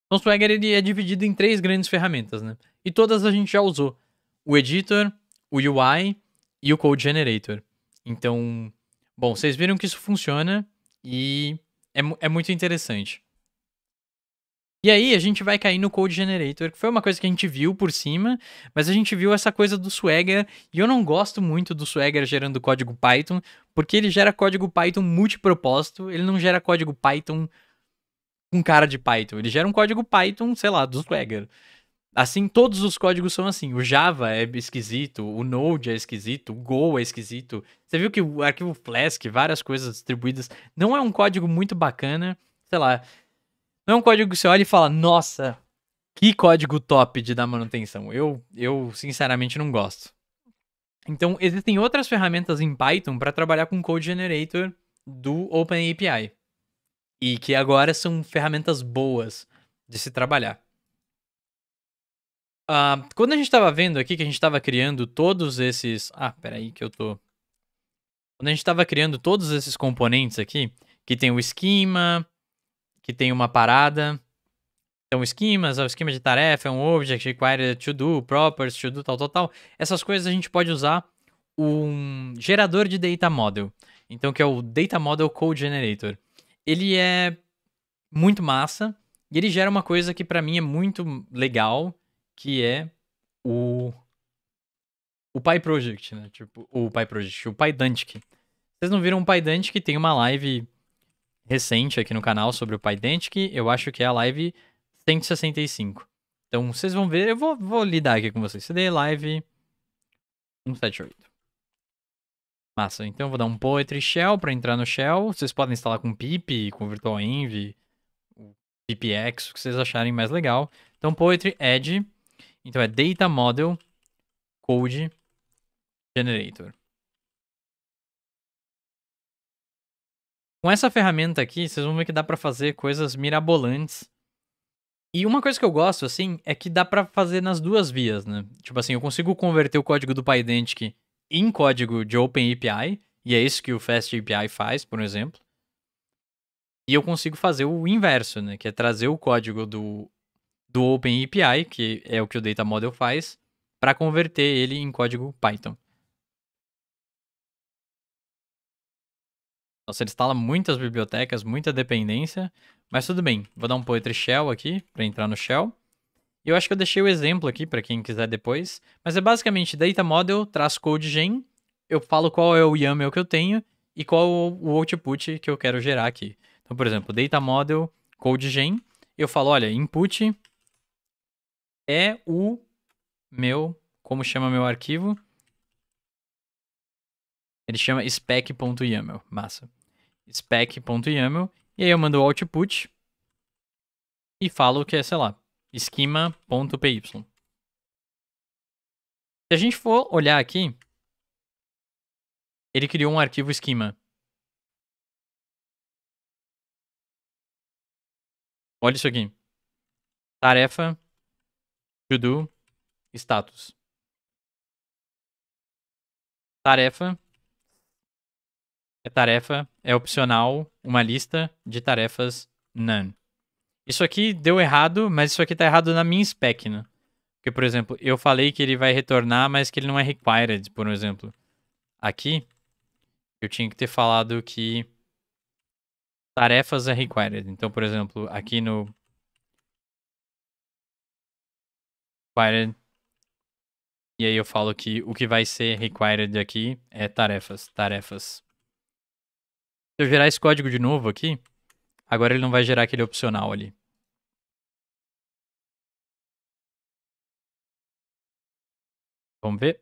Então, o Swagger ele é dividido em três grandes ferramentas, né? E todas a gente já usou: o Editor, o UI e o Code Generator. Então, bom, vocês viram que isso funciona e é, é muito interessante. E aí a gente vai cair no Code Generator, que foi uma coisa que a gente viu por cima, mas a gente viu essa coisa do Swagger, e eu não gosto muito do Swagger gerando código Python, porque ele gera código Python multipropósito, ele não gera código Python com cara de Python, ele gera um código Python, sei lá, do Swagger. Assim, todos os códigos são assim. O Java é esquisito, o Node é esquisito, o Go é esquisito. Você viu que o arquivo Flask, várias coisas distribuídas, não é um código muito bacana. Sei lá. Não é um código que você olha e fala, nossa, que código top de dar manutenção. Eu, eu sinceramente, não gosto. Então, existem outras ferramentas em Python para trabalhar com Code Generator do OpenAPI. E que agora são ferramentas boas de se trabalhar. Uh, quando a gente estava vendo aqui que a gente estava criando todos esses. Ah, peraí que eu tô. Quando a gente estava criando todos esses componentes aqui, que tem o esquema, que tem uma parada. Então, esquemas, é o esquema de tarefa, é um object, require to do, properties, to do, tal, tal, tal. Essas coisas a gente pode usar um gerador de data model. Então, que é o Data Model Code Generator. Ele é muito massa e ele gera uma coisa que para mim é muito legal que é o o Pai Project, né? Tipo, o Pai Project, o Pai Dantic. Vocês não viram o Pai Dantic? Tem uma live recente aqui no canal sobre o Pai Dantic. Eu acho que é a live 165. Então, vocês vão ver. Eu vou, vou lidar aqui com vocês. CD live 178. Massa. Então, eu vou dar um poetry shell para entrar no shell. Vocês podem instalar com pip, com virtualenv, pipx, o que vocês acharem mais legal. Então, poetry add então é data model code generator. Com essa ferramenta aqui, vocês vão ver que dá para fazer coisas mirabolantes. E uma coisa que eu gosto, assim, é que dá para fazer nas duas vias, né? Tipo assim, eu consigo converter o código do Pydantic em código de OpenAPI, e é isso que o FastAPI faz, por exemplo. E eu consigo fazer o inverso, né? Que é trazer o código do do OpenAPI, que é o que o Data Model faz, para converter ele em código Python. Nossa, ele instala muitas bibliotecas, muita dependência, mas tudo bem. Vou dar um Poetry Shell aqui para entrar no Shell. Eu acho que eu deixei o exemplo aqui para quem quiser depois, mas é basicamente data model traz code gen, eu falo qual é o YAML que eu tenho e qual o output que eu quero gerar aqui. Então, por exemplo, data model code gen, eu falo, olha, input é o meu, como chama meu arquivo? Ele chama spec.yaml, massa. spec.yaml, e aí eu mando o output e falo que é, sei lá, esquema.py. Se a gente for olhar aqui, ele criou um arquivo esquema. Olha isso aqui. Tarefa To do. Status. Tarefa. É tarefa. É opcional. Uma lista de tarefas none. Isso aqui deu errado, mas isso aqui tá errado na minha spec, né? Porque, por exemplo, eu falei que ele vai retornar, mas que ele não é required, por exemplo. Aqui, eu tinha que ter falado que tarefas é required. Então, por exemplo, aqui no required. E aí eu falo que o que vai ser required aqui é tarefas, tarefas. Se eu gerar esse código de novo aqui, agora ele não vai gerar aquele opcional ali. Vamos ver.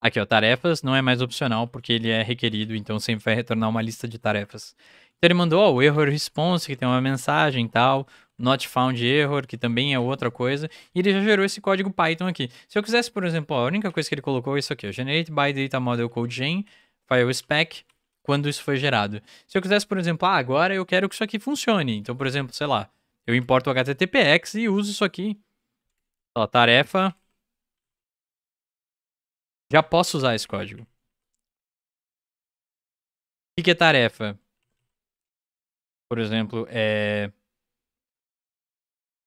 Aqui, ó, tarefas não é mais opcional porque ele é requerido, então sempre vai retornar uma lista de tarefas. Então ele mandou, ó, o error response, que tem uma mensagem e tal not found error, que também é outra coisa, e ele já gerou esse código Python aqui. Se eu quisesse, por exemplo, a única coisa que ele colocou é isso aqui, generate by data model code gen, file spec, quando isso foi gerado. Se eu quisesse, por exemplo, ah, agora eu quero que isso aqui funcione, então, por exemplo, sei lá, eu importo o HTTPX e uso isso aqui. Ó, tarefa. Já posso usar esse código. O que é tarefa? Por exemplo, é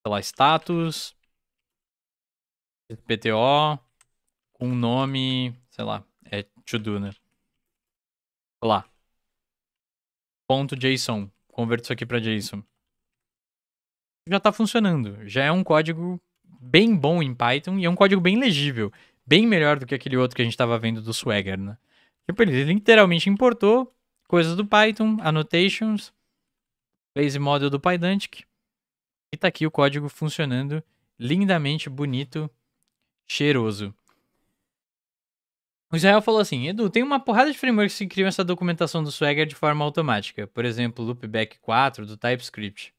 sei lá, status, PTO, com um nome, sei lá, é to do, né? Lá. Ponto JSON. Converto isso aqui para JSON. Já tá funcionando. Já é um código bem bom em Python e é um código bem legível. Bem melhor do que aquele outro que a gente tava vendo do Swagger, né? Tipo, ele literalmente importou coisas do Python, annotations, base model do Pydantic e tá aqui o código funcionando lindamente, bonito, cheiroso. O Israel falou assim: Edu, tem uma porrada de frameworks que criam essa documentação do Swagger de forma automática. Por exemplo, Loopback 4 do TypeScript.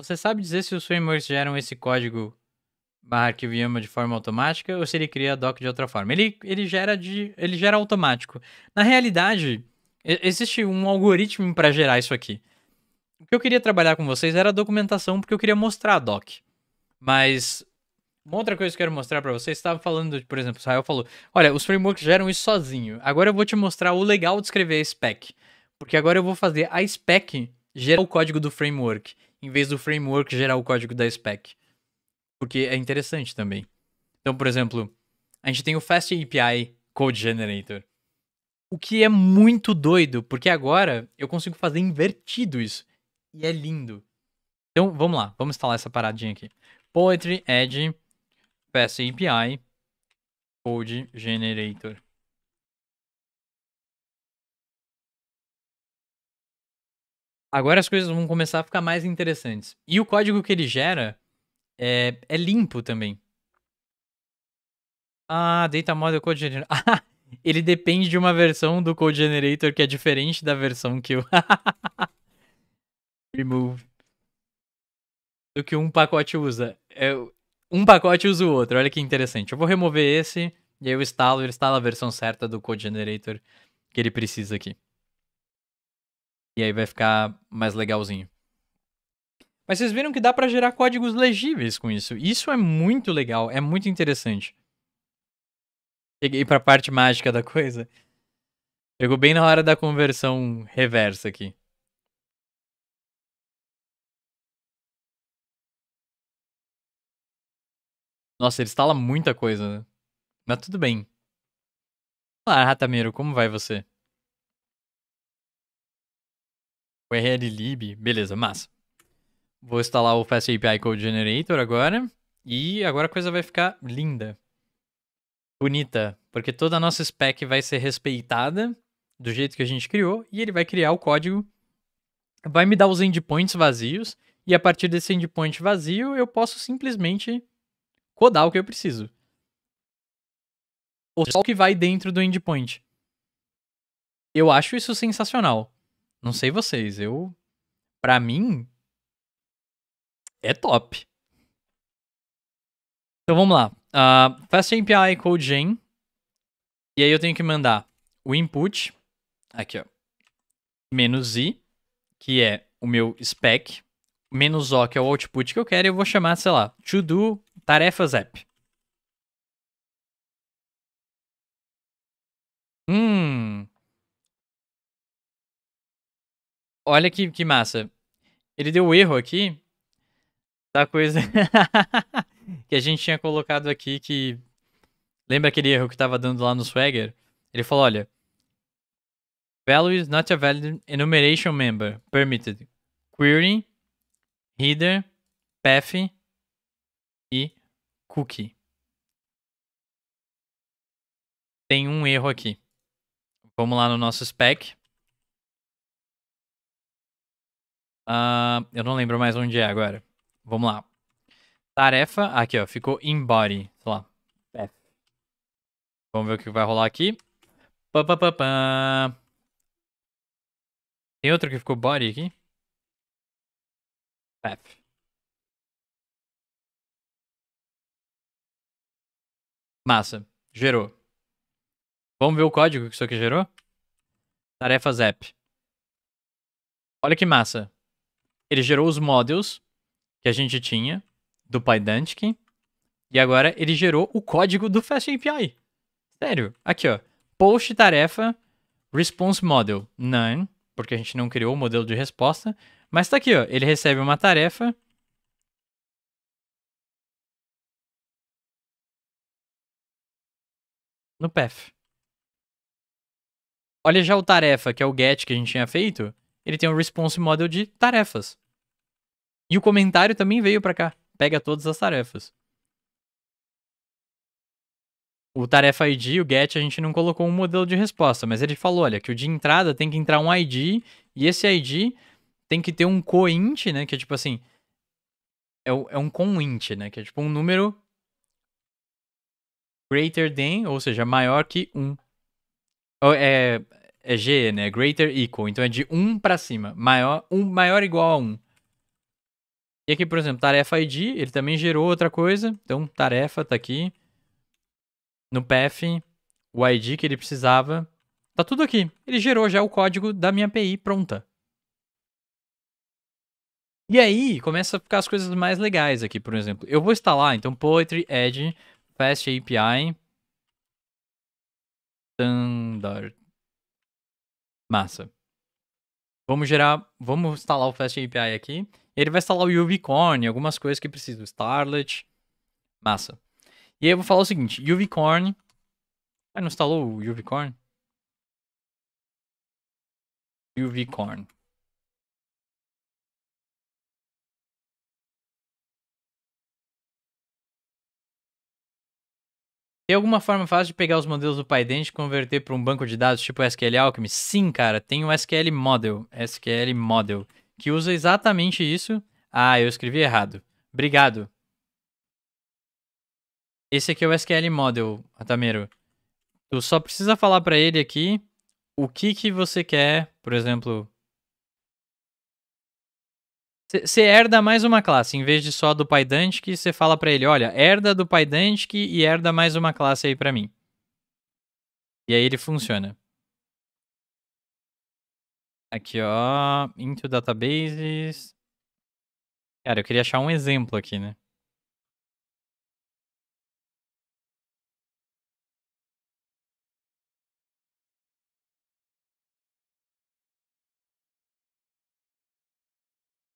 Você sabe dizer se os frameworks geram esse código barra arquivo YAML de forma automática ou se ele cria doc de outra forma? Ele, ele, gera, de, ele gera automático. Na realidade, existe um algoritmo para gerar isso aqui. O que eu queria trabalhar com vocês era a documentação, porque eu queria mostrar a doc. Mas uma outra coisa que eu quero mostrar para vocês, estava falando, por exemplo, o Israel falou: olha, os frameworks geram isso sozinho. Agora eu vou te mostrar o legal de escrever a spec. Porque agora eu vou fazer a spec gerar o código do framework, em vez do framework gerar o código da spec. Porque é interessante também. Então, por exemplo, a gente tem o Fast API Code Generator. O que é muito doido, porque agora eu consigo fazer invertido isso e é lindo. Então, vamos lá, vamos instalar essa paradinha aqui. Poetry Edge Pass API Code Generator. Agora as coisas vão começar a ficar mais interessantes. E o código que ele gera é, é limpo também. Ah, Data Model Code Generator. Ah, <laughs> ele depende de uma versão do Code Generator que é diferente da versão que eu. <laughs> remove. que um pacote usa. É, um pacote usa o outro. Olha que interessante. Eu vou remover esse e aí eu instalo, ele instala a versão certa do code generator que ele precisa aqui. E aí vai ficar mais legalzinho. Mas vocês viram que dá para gerar códigos legíveis com isso. Isso é muito legal, é muito interessante. Cheguei para a parte mágica da coisa. Pegou bem na hora da conversão reversa aqui. Nossa, ele instala muita coisa, né? Mas tudo bem. Olá, ah, Ratamiro, como vai você? O lib, beleza, massa. Vou instalar o Fast API Code Generator agora. E agora a coisa vai ficar linda. Bonita. Porque toda a nossa spec vai ser respeitada do jeito que a gente criou. E ele vai criar o código. Vai me dar os endpoints vazios. E a partir desse endpoint vazio, eu posso simplesmente codar o que eu preciso. Ou só o que vai dentro do endpoint. Eu acho isso sensacional. Não sei vocês, eu. Pra mim. É top. Então vamos lá. Uh, Fast API E aí eu tenho que mandar o input. Aqui, ó. Menos i, que é o meu spec. Menos o, que é o output que eu quero. E eu vou chamar, sei lá, to do Tarefas app. Hum. Olha que, que massa. Ele deu erro aqui da coisa <laughs> que a gente tinha colocado aqui que lembra aquele erro que estava dando lá no Swagger? Ele falou, olha, value is not a valid enumeration member permitted. Query, header, path e cookie. Tem um erro aqui. Vamos lá no nosso spec. Uh, eu não lembro mais onde é agora. Vamos lá. Tarefa, aqui ó, ficou in body, sei lá. É. Vamos ver o que vai rolar aqui. Pá, pá, pá, pá. Tem outro que ficou body aqui? Path. Massa. Gerou. Vamos ver o código que isso aqui gerou? Tarefas app. Olha que massa. Ele gerou os models que a gente tinha do Pydantic. E agora ele gerou o código do Fast API. Sério. Aqui, ó. Post tarefa response model none, porque a gente não criou o modelo de resposta. Mas tá aqui, ó. Ele recebe uma tarefa no path. Olha já o tarefa, que é o get que a gente tinha feito. Ele tem um response model de tarefas. E o comentário também veio para cá. Pega todas as tarefas. O tarefa ID, o get, a gente não colocou um modelo de resposta, mas ele falou, olha, que o de entrada tem que entrar um ID e esse ID tem que ter um coint, né, que é tipo assim, é, é um com int, né, que é tipo um número Greater than, ou seja, maior que 1. É, é GE, né? Greater equal. Então é de 1 para cima. Maior, um, maior igual a 1. E aqui, por exemplo, tarefa ID, ele também gerou outra coisa. Então, tarefa tá aqui. No path, o ID que ele precisava. Tá tudo aqui. Ele gerou já o código da minha API pronta. E aí, começa a ficar as coisas mais legais aqui, por exemplo. Eu vou instalar, então, Poetry Edge Fast API. Standard. Massa. Vamos gerar, vamos instalar o Fast API aqui. Ele vai instalar o UVCorn, algumas coisas que preciso, Starlet. Massa. E aí eu vou falar o seguinte, UVCorn. Ah, não instalou o UVCorn? UVCorn. Tem alguma forma fácil de pegar os modelos do Pydent e converter para um banco de dados tipo SQL Alchemy? Sim, cara, tem o SQL Model, SQL Model, que usa exatamente isso. Ah, eu escrevi errado. Obrigado. Esse aqui é o SQL Model, Atamero. Tu só precisa falar para ele aqui o que que você quer, por exemplo, você herda mais uma classe, em vez de só do pai Dante, que você fala para ele, olha, herda do pai Dante e herda mais uma classe aí para mim. E aí ele funciona. Aqui, ó, into databases. Cara, eu queria achar um exemplo aqui, né?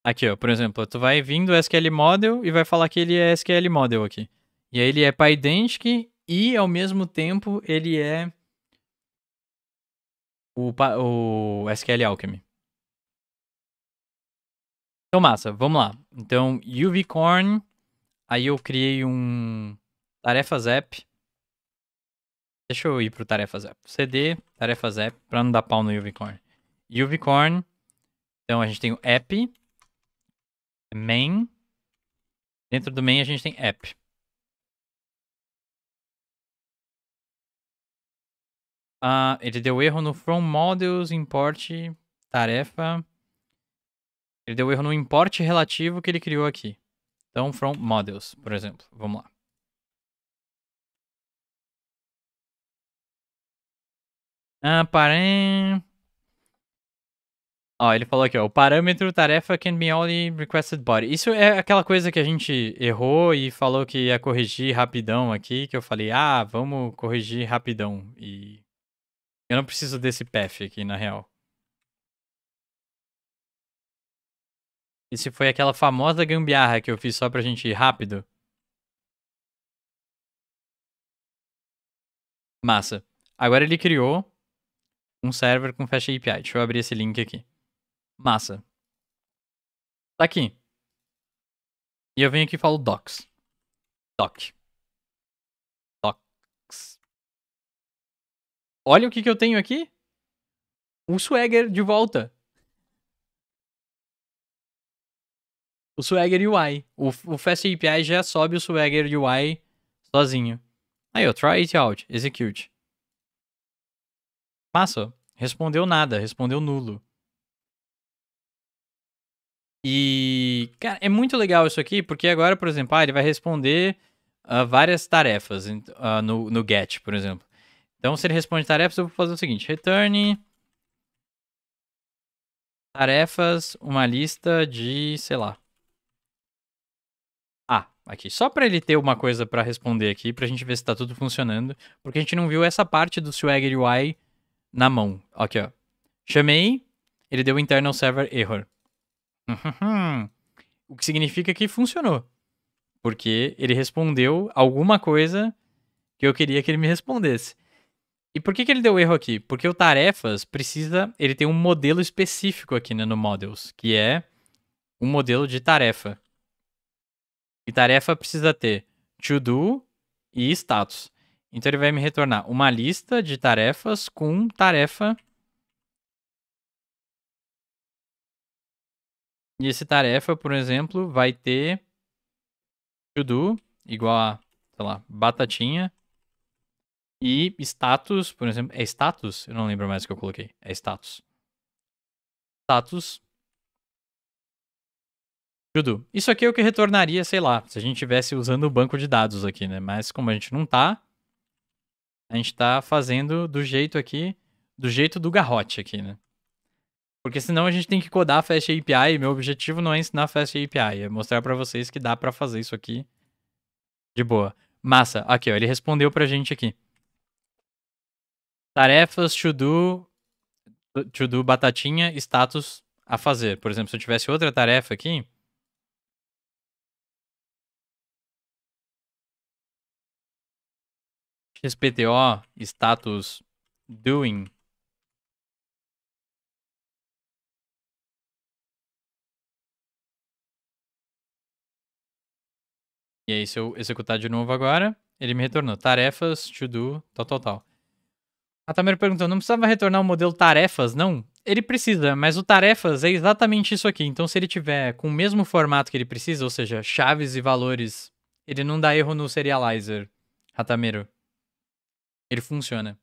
Aqui, ó, por exemplo, tu vai vindo SQL Model e vai falar que ele é SQL Model aqui. E aí ele é PyDentic e, ao mesmo tempo, ele é o, o SQL Alchemy. Então, massa, vamos lá. Então, UVcorn, aí eu criei um tarefas app. Deixa eu ir pro tarefas app. CD, tarefas app, pra não dar pau no UVcorn. UVcorn, então a gente tem o app, main. Dentro do main a gente tem app. Ah, ele deu erro no from models, import, tarefa. Ele deu erro no import relativo que ele criou aqui. Então, from models, por exemplo. Vamos lá. Ah, parem. Ó, ele falou aqui, ó, o parâmetro tarefa can be only requested body. Isso é aquela coisa que a gente errou e falou que ia corrigir rapidão aqui, que eu falei, ah, vamos corrigir rapidão. E eu não preciso desse path aqui, na real. Esse foi aquela famosa gambiarra que eu fiz só pra gente ir rápido. Massa. Agora ele criou um server com Fast API. Deixa eu abrir esse link aqui. Massa. Tá aqui. E eu venho aqui e falo docs. Doc. Docs. Olha o que, que eu tenho aqui. O Swagger de volta. O Swagger UI. O, o Fast API já sobe o Swagger UI sozinho. Aí, ó, try it out, execute. Massa. Respondeu nada, respondeu nulo. E, cara, é muito legal isso aqui, porque agora, por exemplo, ah, ele vai responder uh, várias tarefas uh, no, no get, por exemplo. Então, se ele responde tarefas, eu vou fazer o seguinte: return tarefas, uma lista de, sei lá. Ah, aqui. Só para ele ter uma coisa para responder aqui, pra gente ver se tá tudo funcionando. Porque a gente não viu essa parte do Swagger UI na mão. Aqui, ó. Chamei, ele deu internal server error. <laughs> O que significa que funcionou. Porque ele respondeu alguma coisa que eu queria que ele me respondesse. E por que, que ele deu erro aqui? Porque o tarefas precisa. Ele tem um modelo específico aqui né, no Models, que é um modelo de tarefa. E tarefa precisa ter to do e status. Então ele vai me retornar uma lista de tarefas com tarefa E esse tarefa, por exemplo, vai ter to do igual a, sei lá, batatinha. E status, por exemplo, é status? Eu não lembro mais o que eu coloquei. É status. Status. judo Isso aqui é o que retornaria, sei lá, se a gente estivesse usando o banco de dados aqui, né? Mas como a gente não tá, a gente tá fazendo do jeito aqui, do jeito do garrote aqui, né? Porque senão a gente tem que codar a Fast API. E meu objetivo não é ensinar Fast API, é mostrar para vocês que dá para fazer isso aqui de boa. Massa. Aqui, ó, ele respondeu pra gente aqui. Tarefas to do, to do batatinha, status a fazer. Por exemplo, se eu tivesse outra tarefa aqui, XPTO status doing E aí, se eu executar de novo agora, ele me retornou. Tarefas, to do, tal, tal, tal. A Tamir perguntou, não precisava retornar o modelo tarefas, não? Ele precisa, mas o tarefas é exatamente isso aqui. Então, se ele tiver com o mesmo formato que ele precisa, ou seja, chaves e valores, ele não dá erro no serializer, Ratamero. Ele funciona.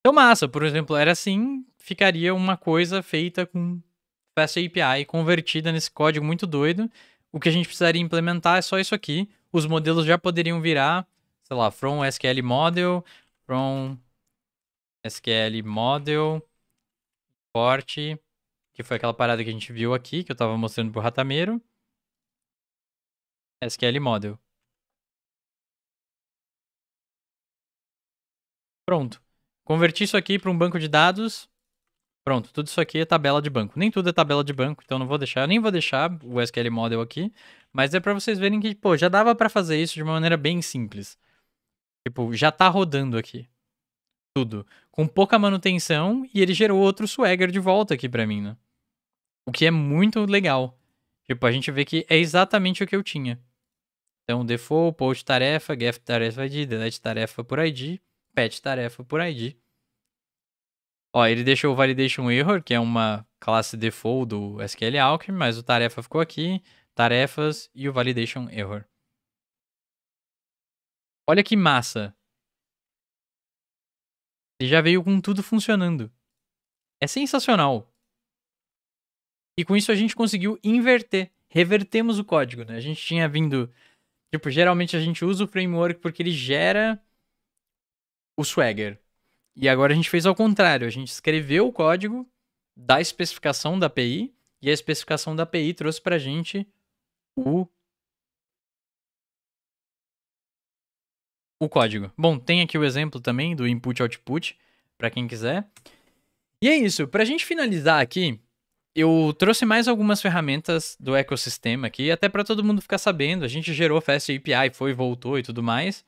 Então, massa, por exemplo, era assim, ficaria uma coisa feita com Fast API convertida nesse código muito doido, o que a gente precisaria implementar é só isso aqui. Os modelos já poderiam virar, sei lá, from SQL model, from SQL model, import, que foi aquela parada que a gente viu aqui, que eu estava mostrando para o Ratameiro. SQL model. Pronto. Converti isso aqui para um banco de dados Pronto, tudo isso aqui é tabela de banco. Nem tudo é tabela de banco, então não vou deixar, nem vou deixar o SQL Model aqui, mas é para vocês verem que, pô, já dava para fazer isso de uma maneira bem simples. Tipo, já tá rodando aqui. Tudo. Com pouca manutenção e ele gerou outro Swagger de volta aqui para mim, né? O que é muito legal. Tipo, a gente vê que é exatamente o que eu tinha. Então, default, post tarefa, get tarefa ID, delete tarefa por ID, patch tarefa por ID. Ó, ele deixou o validation error, que é uma classe default do SQL Alchemy, mas o tarefa ficou aqui, tarefas e o validation error. Olha que massa. Ele já veio com tudo funcionando. É sensacional. E com isso a gente conseguiu inverter, revertemos o código, né? A gente tinha vindo, tipo, geralmente a gente usa o framework porque ele gera o Swagger, e agora a gente fez ao contrário, a gente escreveu o código da especificação da API e a especificação da API trouxe para a gente o o código. Bom, tem aqui o exemplo também do input output para quem quiser. E é isso, para a gente finalizar aqui, eu trouxe mais algumas ferramentas do ecossistema aqui, até para todo mundo ficar sabendo. A gente gerou Fast API, foi, voltou e tudo mais.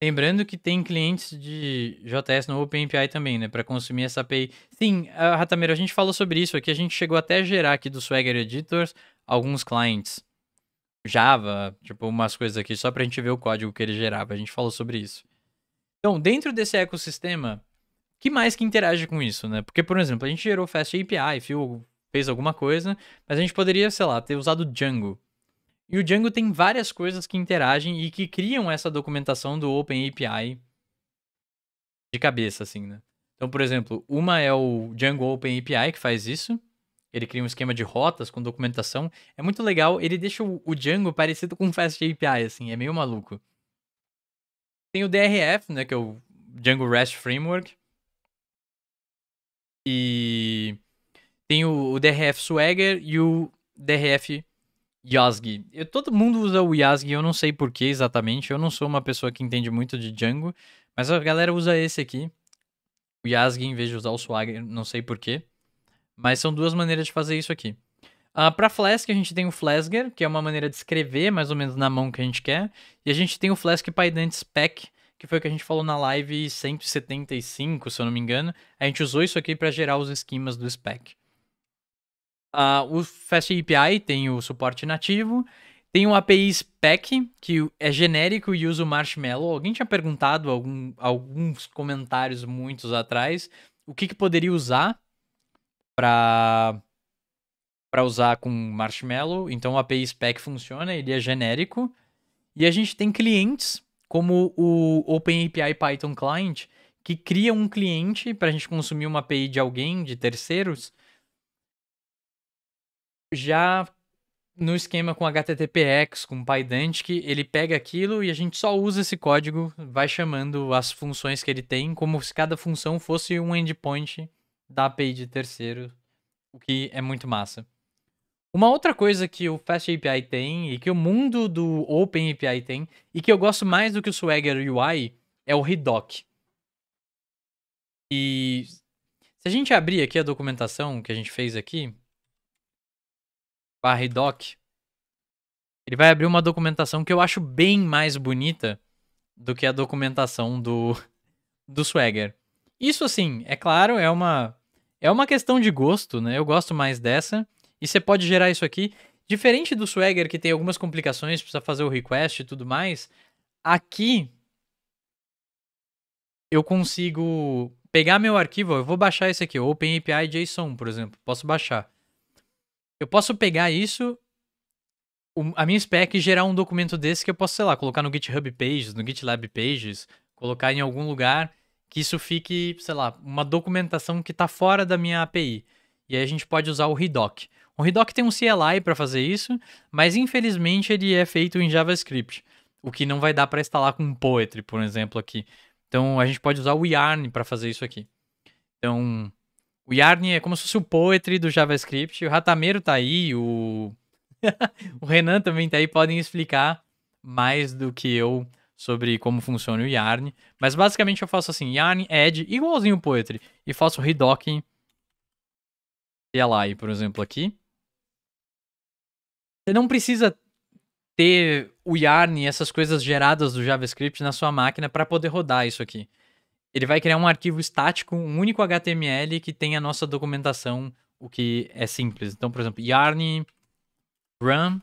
Lembrando que tem clientes de JS no OpenAPI também, né, para consumir essa API. Sim, Ratameiro, a gente falou sobre isso aqui, a gente chegou até a gerar aqui do Swagger Editors alguns clientes Java, tipo umas coisas aqui, só para a gente ver o código que ele gerava. A gente falou sobre isso. Então, dentro desse ecossistema, que mais que interage com isso, né? Porque, por exemplo, a gente gerou Fast API, fez alguma coisa, mas a gente poderia, sei lá, ter usado Django e o Django tem várias coisas que interagem e que criam essa documentação do OpenAPI de cabeça, assim, né? Então, por exemplo, uma é o Django OpenAPI que faz isso. Ele cria um esquema de rotas com documentação. É muito legal. Ele deixa o Django parecido com o FastAPI, assim. É meio maluco. Tem o DRF, né? Que é o Django REST Framework. E tem o, DRF Swagger e o DRF Yasgi. Eu, todo mundo usa o Yasgi, eu não sei porquê exatamente. Eu não sou uma pessoa que entende muito de Django, mas a galera usa esse aqui. O Yasgi em vez de usar o Swagger, não sei porquê. Mas são duas maneiras de fazer isso aqui. Uh, ah, para Flask, a gente tem o Flasger, que é uma maneira de escrever mais ou menos na mão que a gente quer. E a gente tem o Flask Pydant Spec, que foi o que a gente falou na live 175, se eu não me engano. A gente usou isso aqui para gerar os esquemas do spec. Uh, o Fast API tem o suporte nativo, tem o API Spec, que é genérico e usa o Marshmallow. Alguém tinha perguntado algum, alguns comentários muitos atrás o que, que poderia usar para para usar com Marshmallow. Então o API Spec funciona, ele é genérico. E a gente tem clientes como o OpenAPI Python Client, que cria um cliente para a gente consumir uma API de alguém, de terceiros, já no esquema com HTTPX, com PyDantic, ele pega aquilo e a gente só usa esse código, vai chamando as funções que ele tem, como se cada função fosse um endpoint da API de terceiro, o que é muito massa. Uma outra coisa que o Fast API tem e que o mundo do Open API tem e que eu gosto mais do que o Swagger UI é o Redoc. E se a gente abrir aqui a documentação que a gente fez aqui, barra doc, ele vai abrir uma documentação que eu acho bem mais bonita do que a documentação do, do Swagger. Isso, assim, é claro, é uma, é uma questão de gosto, né? Eu gosto mais dessa. E você pode gerar isso aqui. Diferente do Swagger, que tem algumas complicações, precisa fazer o request e tudo mais, aqui eu consigo pegar meu arquivo, eu vou baixar esse aqui, OpenAPI JSON, por exemplo, posso baixar. Eu posso pegar isso, a minha spec e gerar um documento desse que eu posso, sei lá, colocar no GitHub Pages, no GitLab Pages, colocar em algum lugar que isso fique, sei lá, uma documentação que está fora da minha API. E aí a gente pode usar o Redoc. O Redoc tem um CLI para fazer isso, mas infelizmente ele é feito em JavaScript, o que não vai dar para instalar com Poetry, por exemplo, aqui. Então a gente pode usar o Yarn para fazer isso aqui. Então, o Yarn é como se fosse o poetry do JavaScript. O Ratameiro tá aí, o, <laughs> o Renan também tá aí, podem explicar mais do que eu sobre como funciona o Yarn. Mas basicamente eu faço assim, Yarn, Edge, igualzinho o Poetry. E faço Redocking CLI, por exemplo, aqui. Você não precisa ter o Yarn e essas coisas geradas do JavaScript na sua máquina para poder rodar isso aqui ele vai criar um arquivo estático, um único HTML que tem a nossa documentação, o que é simples. Então, por exemplo, yarn run,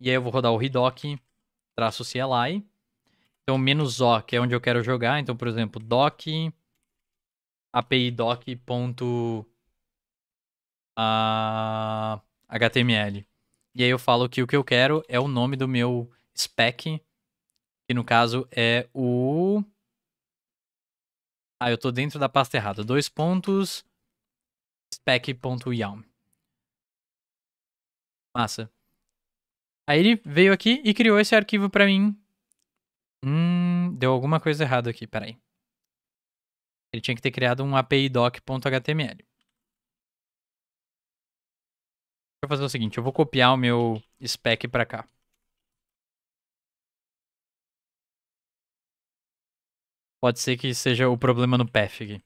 e aí eu vou rodar o redoc CLI. Então, menos O, que é onde eu quero jogar. Então, por exemplo, doc api doc. Ponto, HTML. Ah, e aí eu falo que o que eu quero é o nome do meu spec, que no caso é o ah, eu tô dentro da pasta errada. Dois pontos. spec.yum. Massa. Aí ele veio aqui e criou esse arquivo pra mim. Hum, deu alguma coisa errada aqui, peraí. Ele tinha que ter criado um apidoc.html. Deixa eu fazer o seguinte, eu vou copiar o meu spec pra cá. Pode ser que seja o problema no Pefig.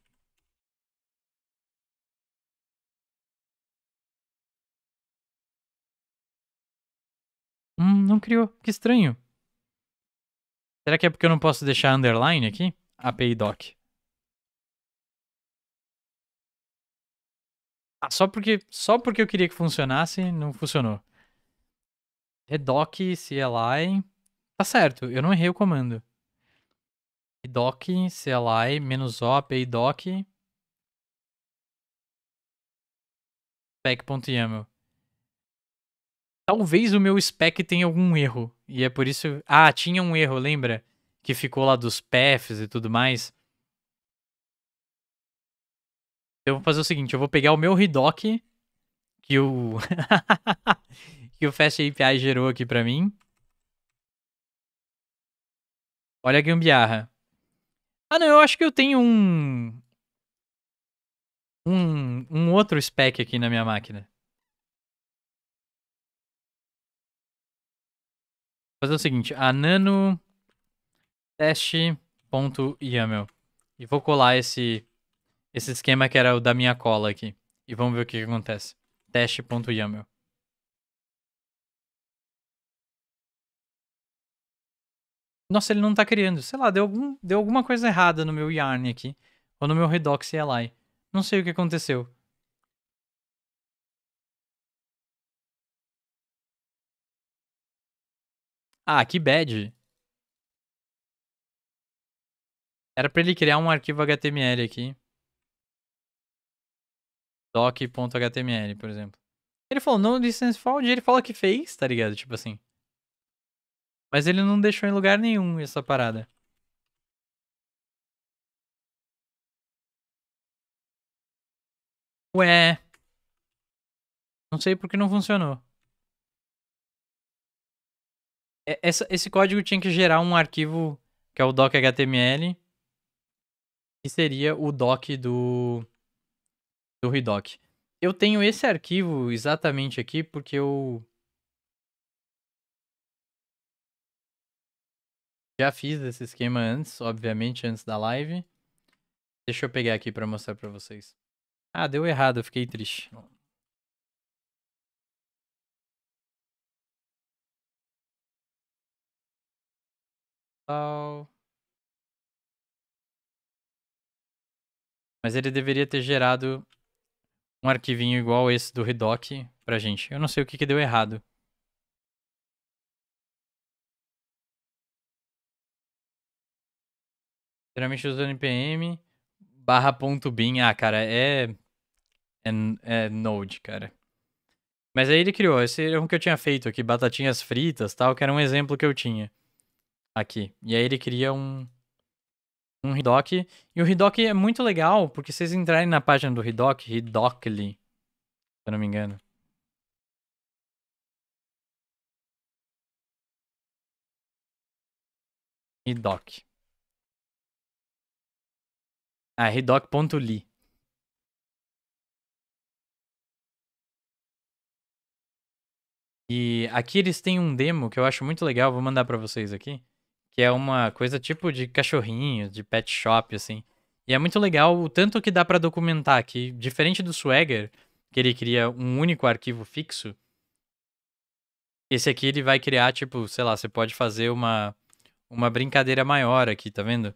Hum, não criou. Que estranho. Será que é porque eu não posso deixar underline aqui? API doc. Ah, só porque, só porque eu queria que funcionasse, não funcionou. Redoc, CLI. Tá certo, eu não errei o comando doc, CLI, menos -o, API doc, spec.yaml. Talvez o meu spec tenha algum erro. E é por isso. Ah, tinha um erro, lembra? Que ficou lá dos paths e tudo mais. Eu vou fazer o seguinte: eu vou pegar o meu redoc que o. <laughs> que o Fast API gerou aqui pra mim. Olha a gambiarra. Ah, não, eu acho que eu tenho um. Um, um outro spec aqui na minha máquina. Vou fazer o seguinte: a nano teste.yaml. E vou colar esse, esse esquema que era o da minha cola aqui. E vamos ver o que, que acontece. Teste.yaml. Nossa, ele não tá criando. Sei lá, deu, algum, deu alguma coisa errada no meu Yarn aqui. Ou no meu Redox LI. Não sei o que aconteceu. Ah, que bad. Era pra ele criar um arquivo HTML aqui. doc.html, por exemplo. Ele falou no license fold ele fala que fez, tá ligado? Tipo assim. Mas ele não deixou em lugar nenhum essa parada. Ué. Não sei por que não funcionou. Essa, esse código tinha que gerar um arquivo que é o doc HTML, que seria o doc do do Redoc. Eu tenho esse arquivo exatamente aqui porque eu Já fiz esse esquema antes, obviamente, antes da live. Deixa eu pegar aqui para mostrar para vocês. Ah, deu errado, eu fiquei triste. Mas ele deveria ter gerado um arquivinho igual esse do Redoc pra gente. Eu não sei o que, que deu errado. Geralmente usando npm barra ponto bin. Ah, cara, é, é, é Node, cara. Mas aí ele criou, esse é um que eu tinha feito aqui, batatinhas fritas tal, que era um exemplo que eu tinha aqui. E aí ele cria um, um Hidoc. E o Hidoc é muito legal, porque vocês entrarem na página do Hidoc, Hidocly, se eu não me engano. Hidoc. Ah, redoc.ly. E aqui eles têm um demo que eu acho muito legal, vou mandar para vocês aqui, que é uma coisa tipo de cachorrinho, de pet shop assim. E é muito legal o tanto que dá para documentar aqui diferente do Swagger, que ele cria um único arquivo fixo, esse aqui ele vai criar tipo, sei lá, você pode fazer uma uma brincadeira maior aqui, tá vendo?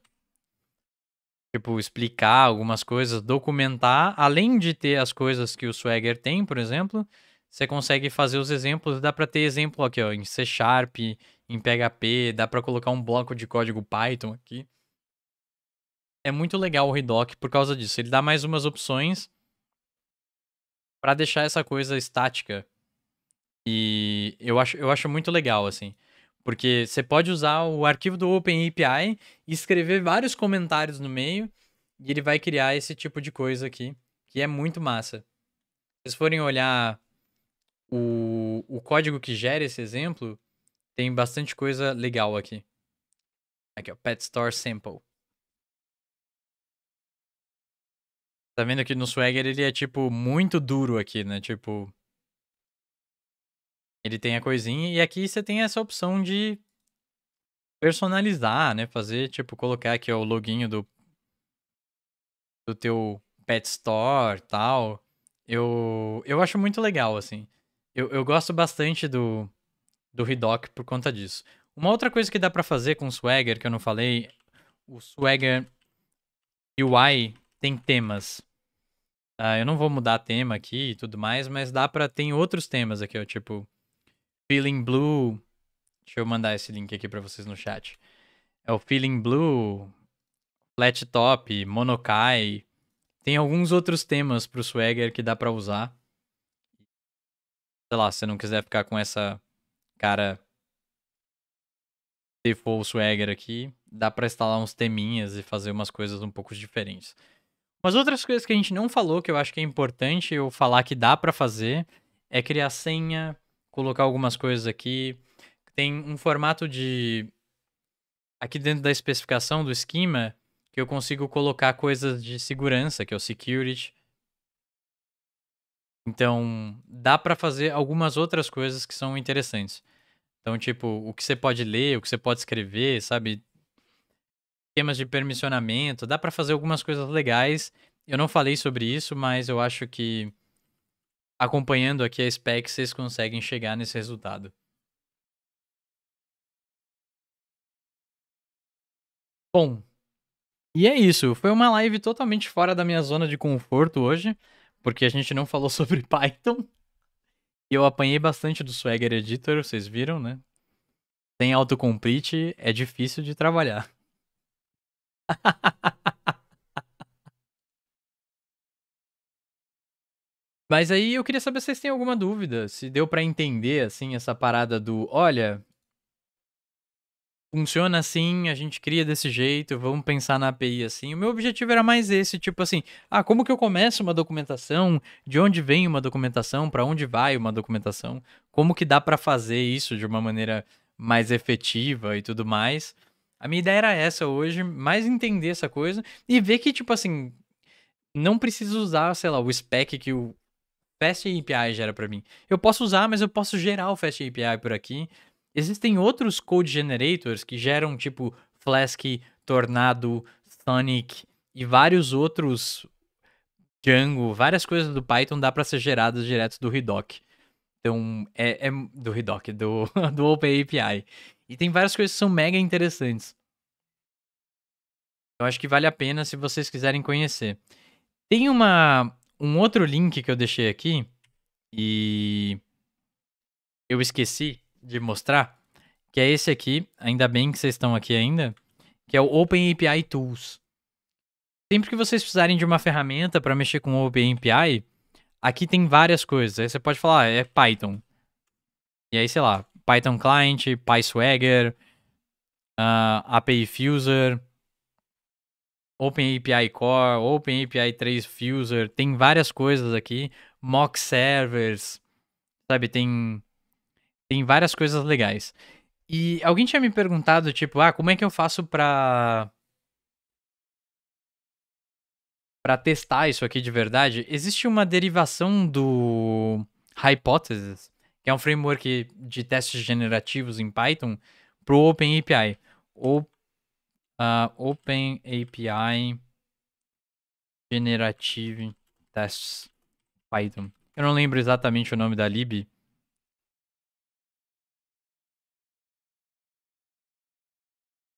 tipo, explicar algumas coisas, documentar, além de ter as coisas que o Swagger tem, por exemplo, você consegue fazer os exemplos, dá para ter exemplo aqui, ó, em C Sharp, em PHP, dá para colocar um bloco de código Python aqui. É muito legal o Redoc por causa disso, ele dá mais umas opções para deixar essa coisa estática. E eu acho, eu acho muito legal, assim. Porque você pode usar o arquivo do OpenAPI e escrever vários comentários no meio e ele vai criar esse tipo de coisa aqui, que é muito massa. Se vocês forem olhar o, o código que gera esse exemplo, tem bastante coisa legal aqui. Aqui, ó, pet store sample. Tá vendo que no Swagger ele é, tipo, muito duro aqui, né? Tipo, ele tem a coisinha. E aqui você tem essa opção de personalizar, né? Fazer, tipo, colocar aqui ó, o loginho do, do teu pet store tal. Eu, eu acho muito legal, assim. Eu, eu gosto bastante do, do redoc por conta disso. Uma outra coisa que dá para fazer com o Swagger, que eu não falei, o Swagger UI tem temas. Tá? Eu não vou mudar tema aqui e tudo mais, mas dá para tem outros temas aqui, ó, tipo Feeling Blue. Deixa eu mandar esse link aqui para vocês no chat. É o Feeling Blue, Flat Top, Monokai. Tem alguns outros temas pro Swagger que dá para usar. Sei lá, se você não quiser ficar com essa cara se for o Swagger aqui, dá para instalar uns teminhas e fazer umas coisas um pouco diferentes. Mas outras coisas que a gente não falou, que eu acho que é importante eu falar que dá para fazer, é criar senha, colocar algumas coisas aqui. Tem um formato de. Aqui dentro da especificação do esquema, que eu consigo colocar coisas de segurança, que é o security. Então, dá para fazer algumas outras coisas que são interessantes. Então, tipo, o que você pode ler, o que você pode escrever, sabe? Temas de permissionamento, dá para fazer algumas coisas legais. Eu não falei sobre isso, mas eu acho que acompanhando aqui a spec, vocês conseguem chegar nesse resultado. Bom, e é isso. Foi uma live totalmente fora da minha zona de conforto hoje, porque a gente não falou <laughs> sobre Python. E eu apanhei bastante do Swagger Editor, vocês viram, né? Sem autocomplete é difícil de trabalhar. <laughs> Mas aí eu queria saber se vocês têm alguma dúvida, se deu para entender, assim, essa parada do, olha, funciona assim, a gente cria desse jeito, vamos pensar na API assim. O meu objetivo era mais esse, tipo assim, ah, como que eu começo uma documentação? De onde vem uma documentação? Para onde vai uma documentação? Como que dá para fazer isso de uma maneira mais efetiva e tudo mais? A minha ideia era essa hoje, mais entender essa coisa e ver que tipo assim, não preciso usar, sei lá, o spec que o Fast API gera para mim. Eu posso usar, mas eu posso gerar o Fast API por aqui. Existem outros code generators que geram tipo Flask, Tornado, Sonic e vários outros Django, várias coisas do Python dá para ser geradas direto do Redoc. Então, é, é do Redoc, <laughs> do, do OpenAPI. E tem várias coisas que são mega interessantes. Eu acho que vale a pena se vocês quiserem conhecer. Tem uma um outro link que eu deixei aqui e eu esqueci de mostrar, que é esse aqui, ainda bem que vocês estão aqui ainda, que é o OpenAPI Tools. Sempre que vocês precisarem de uma ferramenta para mexer com o aqui tem várias coisas. Aí você pode falar, ah, é Python. E aí, sei lá, Python Client, PySwagger, uh, ah, API Fuser, OpenAPI Core, OpenAPI 3 Fuser, tem várias coisas aqui, mock servers, sabe, tem tem várias coisas legais. E alguém tinha me perguntado, tipo, ah, como é que eu faço para para testar isso aqui de verdade, existe uma derivação do Hypothesis, que é um framework de testes generativos em Python, para o OpenAPI. Ou Uh, open API Generative Tests Python. Eu não lembro exatamente o nome da lib.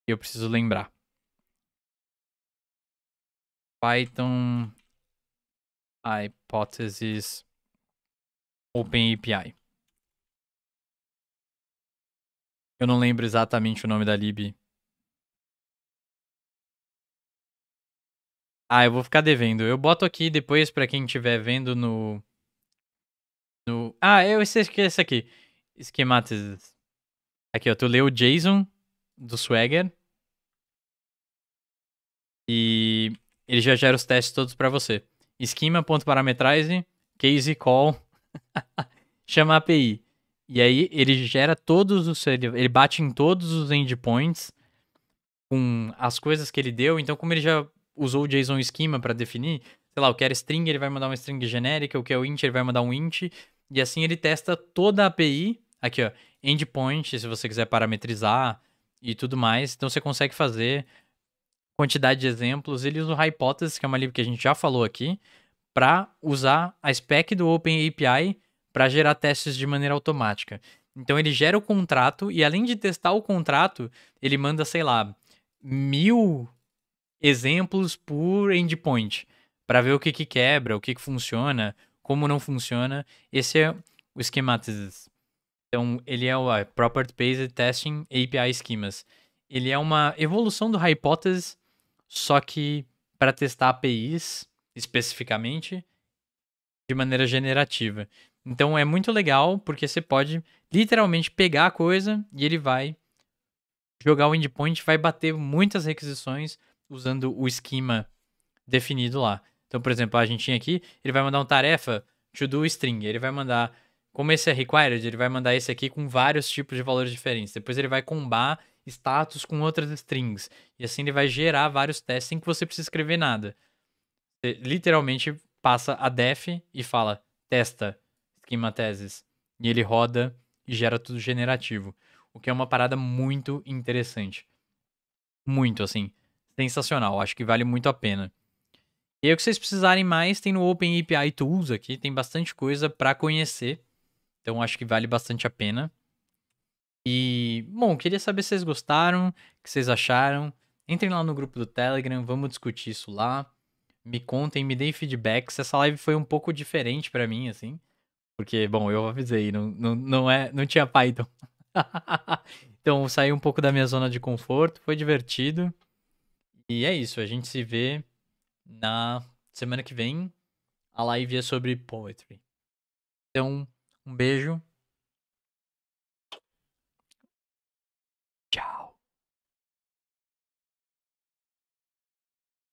Eu preciso lembrar. Python Hypothesis Open API. Eu não lembro exatamente o nome da lib Ah, eu vou ficar devendo. Eu boto aqui depois para quem estiver vendo no. no... Ah, eu esqueci aqui. Esquematizes. Aqui, ó. Tu leu o JSON do Swagger. E ele já gera os testes todos para você. Esquema.parametrize, case call, <laughs> chama API. E aí ele gera todos os. Ele bate em todos os endpoints com as coisas que ele deu. Então, como ele já usou o JSON Schema para definir, sei lá, o que era string, ele vai mandar uma string genérica, o que é o int, ele vai mandar um int, e assim ele testa toda a API, aqui ó, endpoint, se você quiser parametrizar e tudo mais, então você consegue fazer quantidade de exemplos, ele usa o Hypothesis, que é uma lib que a gente já falou aqui, para usar a spec do OpenAPI para gerar testes de maneira automática. Então ele gera o contrato e além de testar o contrato, ele manda, sei lá, mil exemplos por endpoint para ver o que, que quebra, o que, que funciona, como não funciona. Esse é o Schematizes. Então, ele é o é, Property Based Testing API Schemas. Ele é uma evolução do Hypothesis, só que para testar APIs especificamente de maneira generativa. Então é muito legal porque você pode literalmente pegar a coisa e ele vai jogar o endpoint, vai bater muitas requisições, usando o esquema definido lá. Então, por exemplo, a gente tinha aqui, ele vai mandar uma tarefa to do string. Ele vai mandar, como esse é required, ele vai mandar esse aqui com vários tipos de valores diferentes. Depois ele vai combar status com outras strings. E assim ele vai gerar vários testes sem que você precise escrever nada. Você literalmente passa a def e fala testa esquema teses. E ele roda e gera tudo generativo. O que é uma parada muito interessante. Muito, assim sensacional. Acho que vale muito a pena. E aí, o que vocês precisarem mais tem no Open API Tools aqui, tem bastante coisa para conhecer. Então acho que vale bastante a pena. E, bom, queria saber se vocês gostaram, o que vocês acharam. Entrem lá no grupo do Telegram, vamos discutir isso lá. Me contem, me deem feedback. Se essa live foi um pouco diferente para mim, assim. Porque, bom, eu avisei, não, não, não, é, não tinha Python. <laughs> então saí um pouco da minha zona de conforto, foi divertido. E é isso, a gente se vê na semana que vem. A live é sobre poetry. Então, um beijo